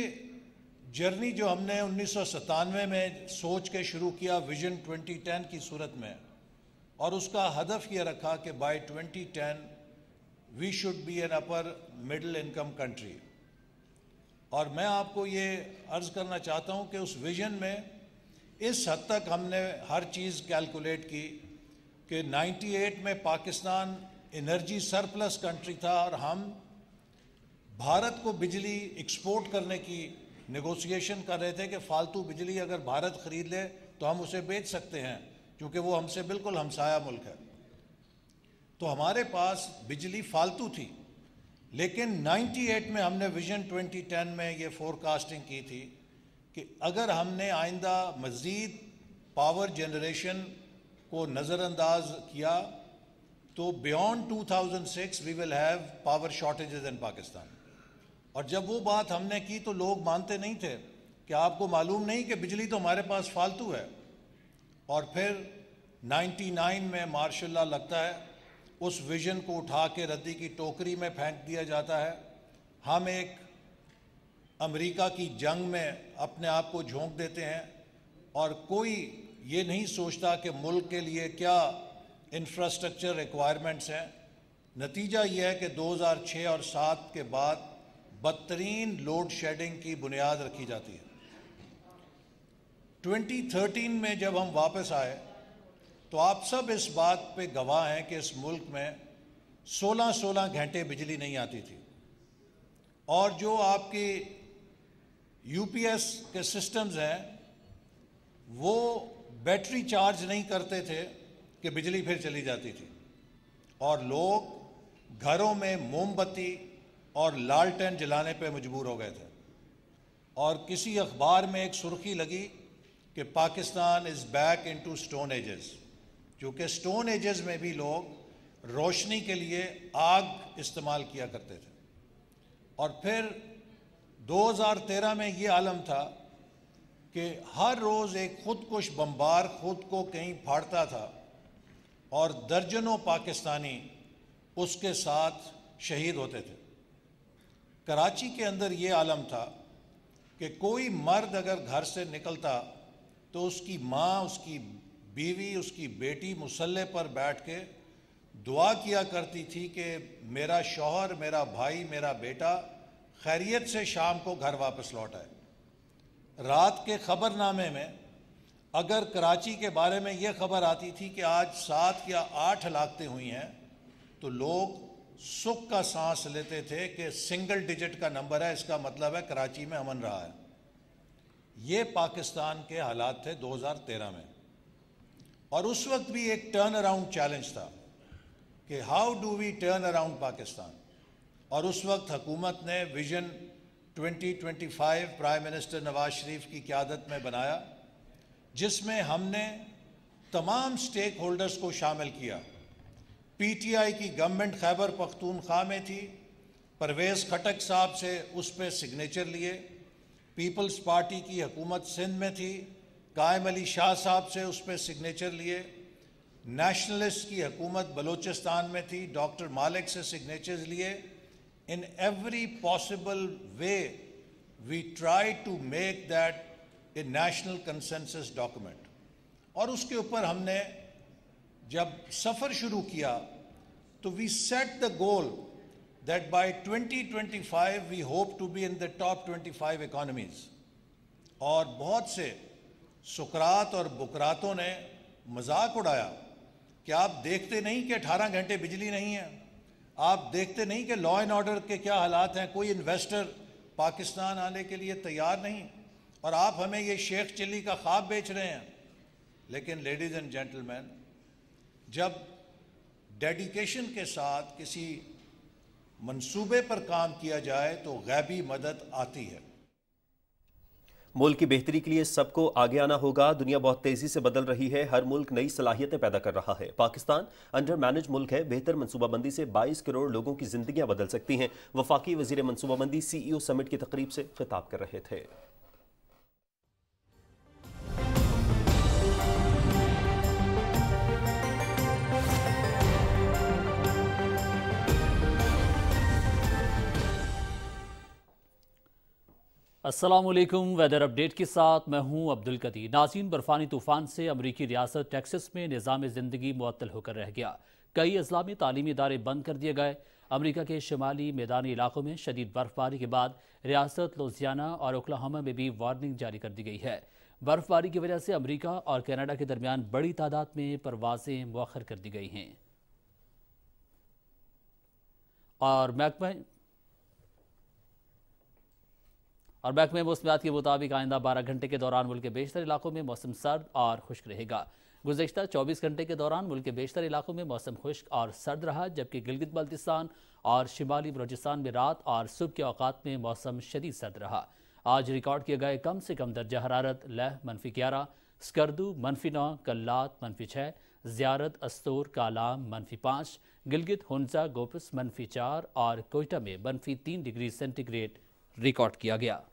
जर्नी जो हमने उन्नीस में सोच के शुरू किया विजन 2010 की सूरत में और उसका हदफ ये रखा कि by 2010 we should be an upper middle income country और मैं आपको ये अर्ज़ करना चाहता हूँ कि उस विज़न में इस हद तक हमने हर चीज़ कैलकुलेट की कि 98 में पाकिस्तान एनर्जी सरप्लस कंट्री था और हम भारत को बिजली एक्सपोर्ट करने की नेगोशिएशन कर रहे थे कि फालतू बिजली अगर भारत ख़रीद ले तो हम उसे बेच सकते हैं क्योंकि वो हमसे बिल्कुल हमसाया मुल्क है तो हमारे पास बिजली फालतू थी लेकिन 98 में हमने विजन 2010 में ये फोरकास्टिंग की थी कि अगर हमने आइंदा मज़ीद पावर जनरेशन को नज़रअंदाज किया तो beyond 2006 we will have power shortages in Pakistan और जब वो बात हमने की तो लोग मानते नहीं थे कि आपको मालूम नहीं कि बिजली तो हमारे पास फालतू है और फिर 99 में मार्शल लगता है उस विजन को उठा के रद्दी की टोकरी में फेंक दिया जाता है हम एक अमेरिका की जंग में अपने आप को झोंक देते हैं और कोई ये नहीं सोचता कि मुल्क के लिए क्या इंफ्रास्ट्रक्चर रिक्वायरमेंट्स हैं नतीजा ये है कि 2006 और 7 के बाद बदतरीन लोड शेडिंग की बुनियाद रखी जाती है 2013 में जब हम वापस आए तो आप सब इस बात पे गवाह हैं कि इस मुल्क में 16-16 घंटे बिजली नहीं आती थी और जो आपकी यूपीएस के सिस्टम्स हैं वो बैटरी चार्ज नहीं करते थे कि बिजली फिर चली जाती थी और लोग घरों में मोमबत्ती और लालटेन जलाने पे मजबूर हो गए थे और किसी अखबार में एक सुर्खी लगी कि Pakistan is back into stone ages क्योंकि स्टोन एजेस में भी लोग रोशनी के लिए आग इस्तेमाल किया करते थे और फिर 2013 में ये आलम था कि हर रोज़ एक खुदकुश बम्बार खुद को कहीं फाड़ता था और दर्जनों पाकिस्तानी उसके साथ शहीद होते थे कराची के अंदर ये आलम था कि कोई मर्द अगर घर से निकलता तो उसकी माँ उसकी बीवी उसकी बेटी मुसल्ले पर बैठ के दुआ किया करती थी कि मेरा शौहर मेरा भाई मेरा बेटा खैरियत से शाम को घर वापस लौट आए रात के ख़बरनामे में अगर कराची के बारे में यह खबर आती थी कि आज सात या आठ लागतें हुई हैं तो लोग सुख का सांस लेते थे कि सिंगल डिजिट का नंबर है इसका मतलब है कराची में अमन रहा है ये पाकिस्तान के हालात थे 2013 में और उस वक्त भी एक टर्न अराउंड चैलेंज था कि how do we turn around Pakistan और उस वक्त हकूमत ने vision 2025 prime minister Nawaz Sharif की क्यादत में बनाया जिसमें हमने तमाम स्टेक होल्डर्स को शामिल किया पीटीआई की गवर्नमेंट खैबर पख्तूनख्वा में थी परवेज़ खटक साहब से उस पर सिग्नेचर लिए पीपल्स पार्टी की हकूमत सिंध में थी कायम अली शाह साहब से उस पर सिग्नेचर लिए नेशनलिस्ट की हकूमत बलूचिस्तान में थी डॉक्टर मालिक से सिग्नेचर्स लिए in every possible way we try to make that a national consensus document और उसके ऊपर हमने जब सफ़र शुरू किया तो we set the goal that by 2025 we hope to be in the top 25 economies और बहुत से सुकरात और बुकरातों ने मजाक उड़ाया कि आप देखते नहीं कि अठारह घंटे बिजली नहीं है आप देखते नहीं कि लॉ एंड ऑर्डर के क्या हालात हैं कोई इन्वेस्टर पाकिस्तान आने के लिए तैयार नहीं और आप हमें ये शेख चिल्ली का ख्वाब बेच रहे हैं लेकिन लेडीज़ एंड जेंटलमैन जब डेडिकेशन के साथ किसी मंसूबे पर काम किया जाए तो गैबी मदद आती है मुल्क की बेहतरी के लिए सबको आगे आना होगा दुनिया बहुत तेजी से बदल रही है हर मुल्क नई सलाहियतें पैदा कर रहा है पाकिस्तान अंडर मैनेज मुल्क है बेहतर मनसूबाबंदी से 22 करोड़ लोगों की जिंदगियां बदल सकती हैं वफाकी वजीर मनसूबाबंदी सीईओ समिट e की तकरीब से खिताब कर रहे थे असलम वेदर अपडेट के साथ मैं हूं अब्दुल कदी नाजीन बर्फानी तूफान से अमरीकी रियासत टेक्सस में निज़ाम ज़िंदगी मुअल होकर रह गया कई अजला में तालीमी इदारे बंद कर दिए गए अमरीका के शुमाली मैदानी इलाकों में शदीद बर्फबारी के बाद रियासत लुजियाना और ओकलाहमा में भी वार्निंग जारी कर दी गई है बर्फबारी की वजह से अमरीका और कैनाडा के दरमियान बड़ी तादाद में परवाजें मौखर कर दी गई हैं और महकमा और महकमे मौसमियात के मुताबिक आइंदा बारह घंटे के दौरान मुल्क के बेशतर इलाकों में मौसम सर्द और खुश्क रहेगा गुजशत चौबीस घंटे के दौरान मुल्क के बेशतर इलाकों में मौसम खुश्क और सर्द रहा जबकि गिलगित बल्तिस्तान और शिमाली बलोचिस्तान में रात और सुबह के अवकात में मौसम शदीद सर्द रहा आज रिकॉर्ड किए गए कम से कम दर्जा हरारत लह मनफी ग्यारह स्कर्दू मनफी नौ कल्लात मनफी छः जियारत अस्तूर कालाम मनफी पाँच गिलगित हुंजा गोपस मनफी चार और कोयटा में मनफी तीन डिग्री सेंटीग्रेड रिकॉर्ड किया गया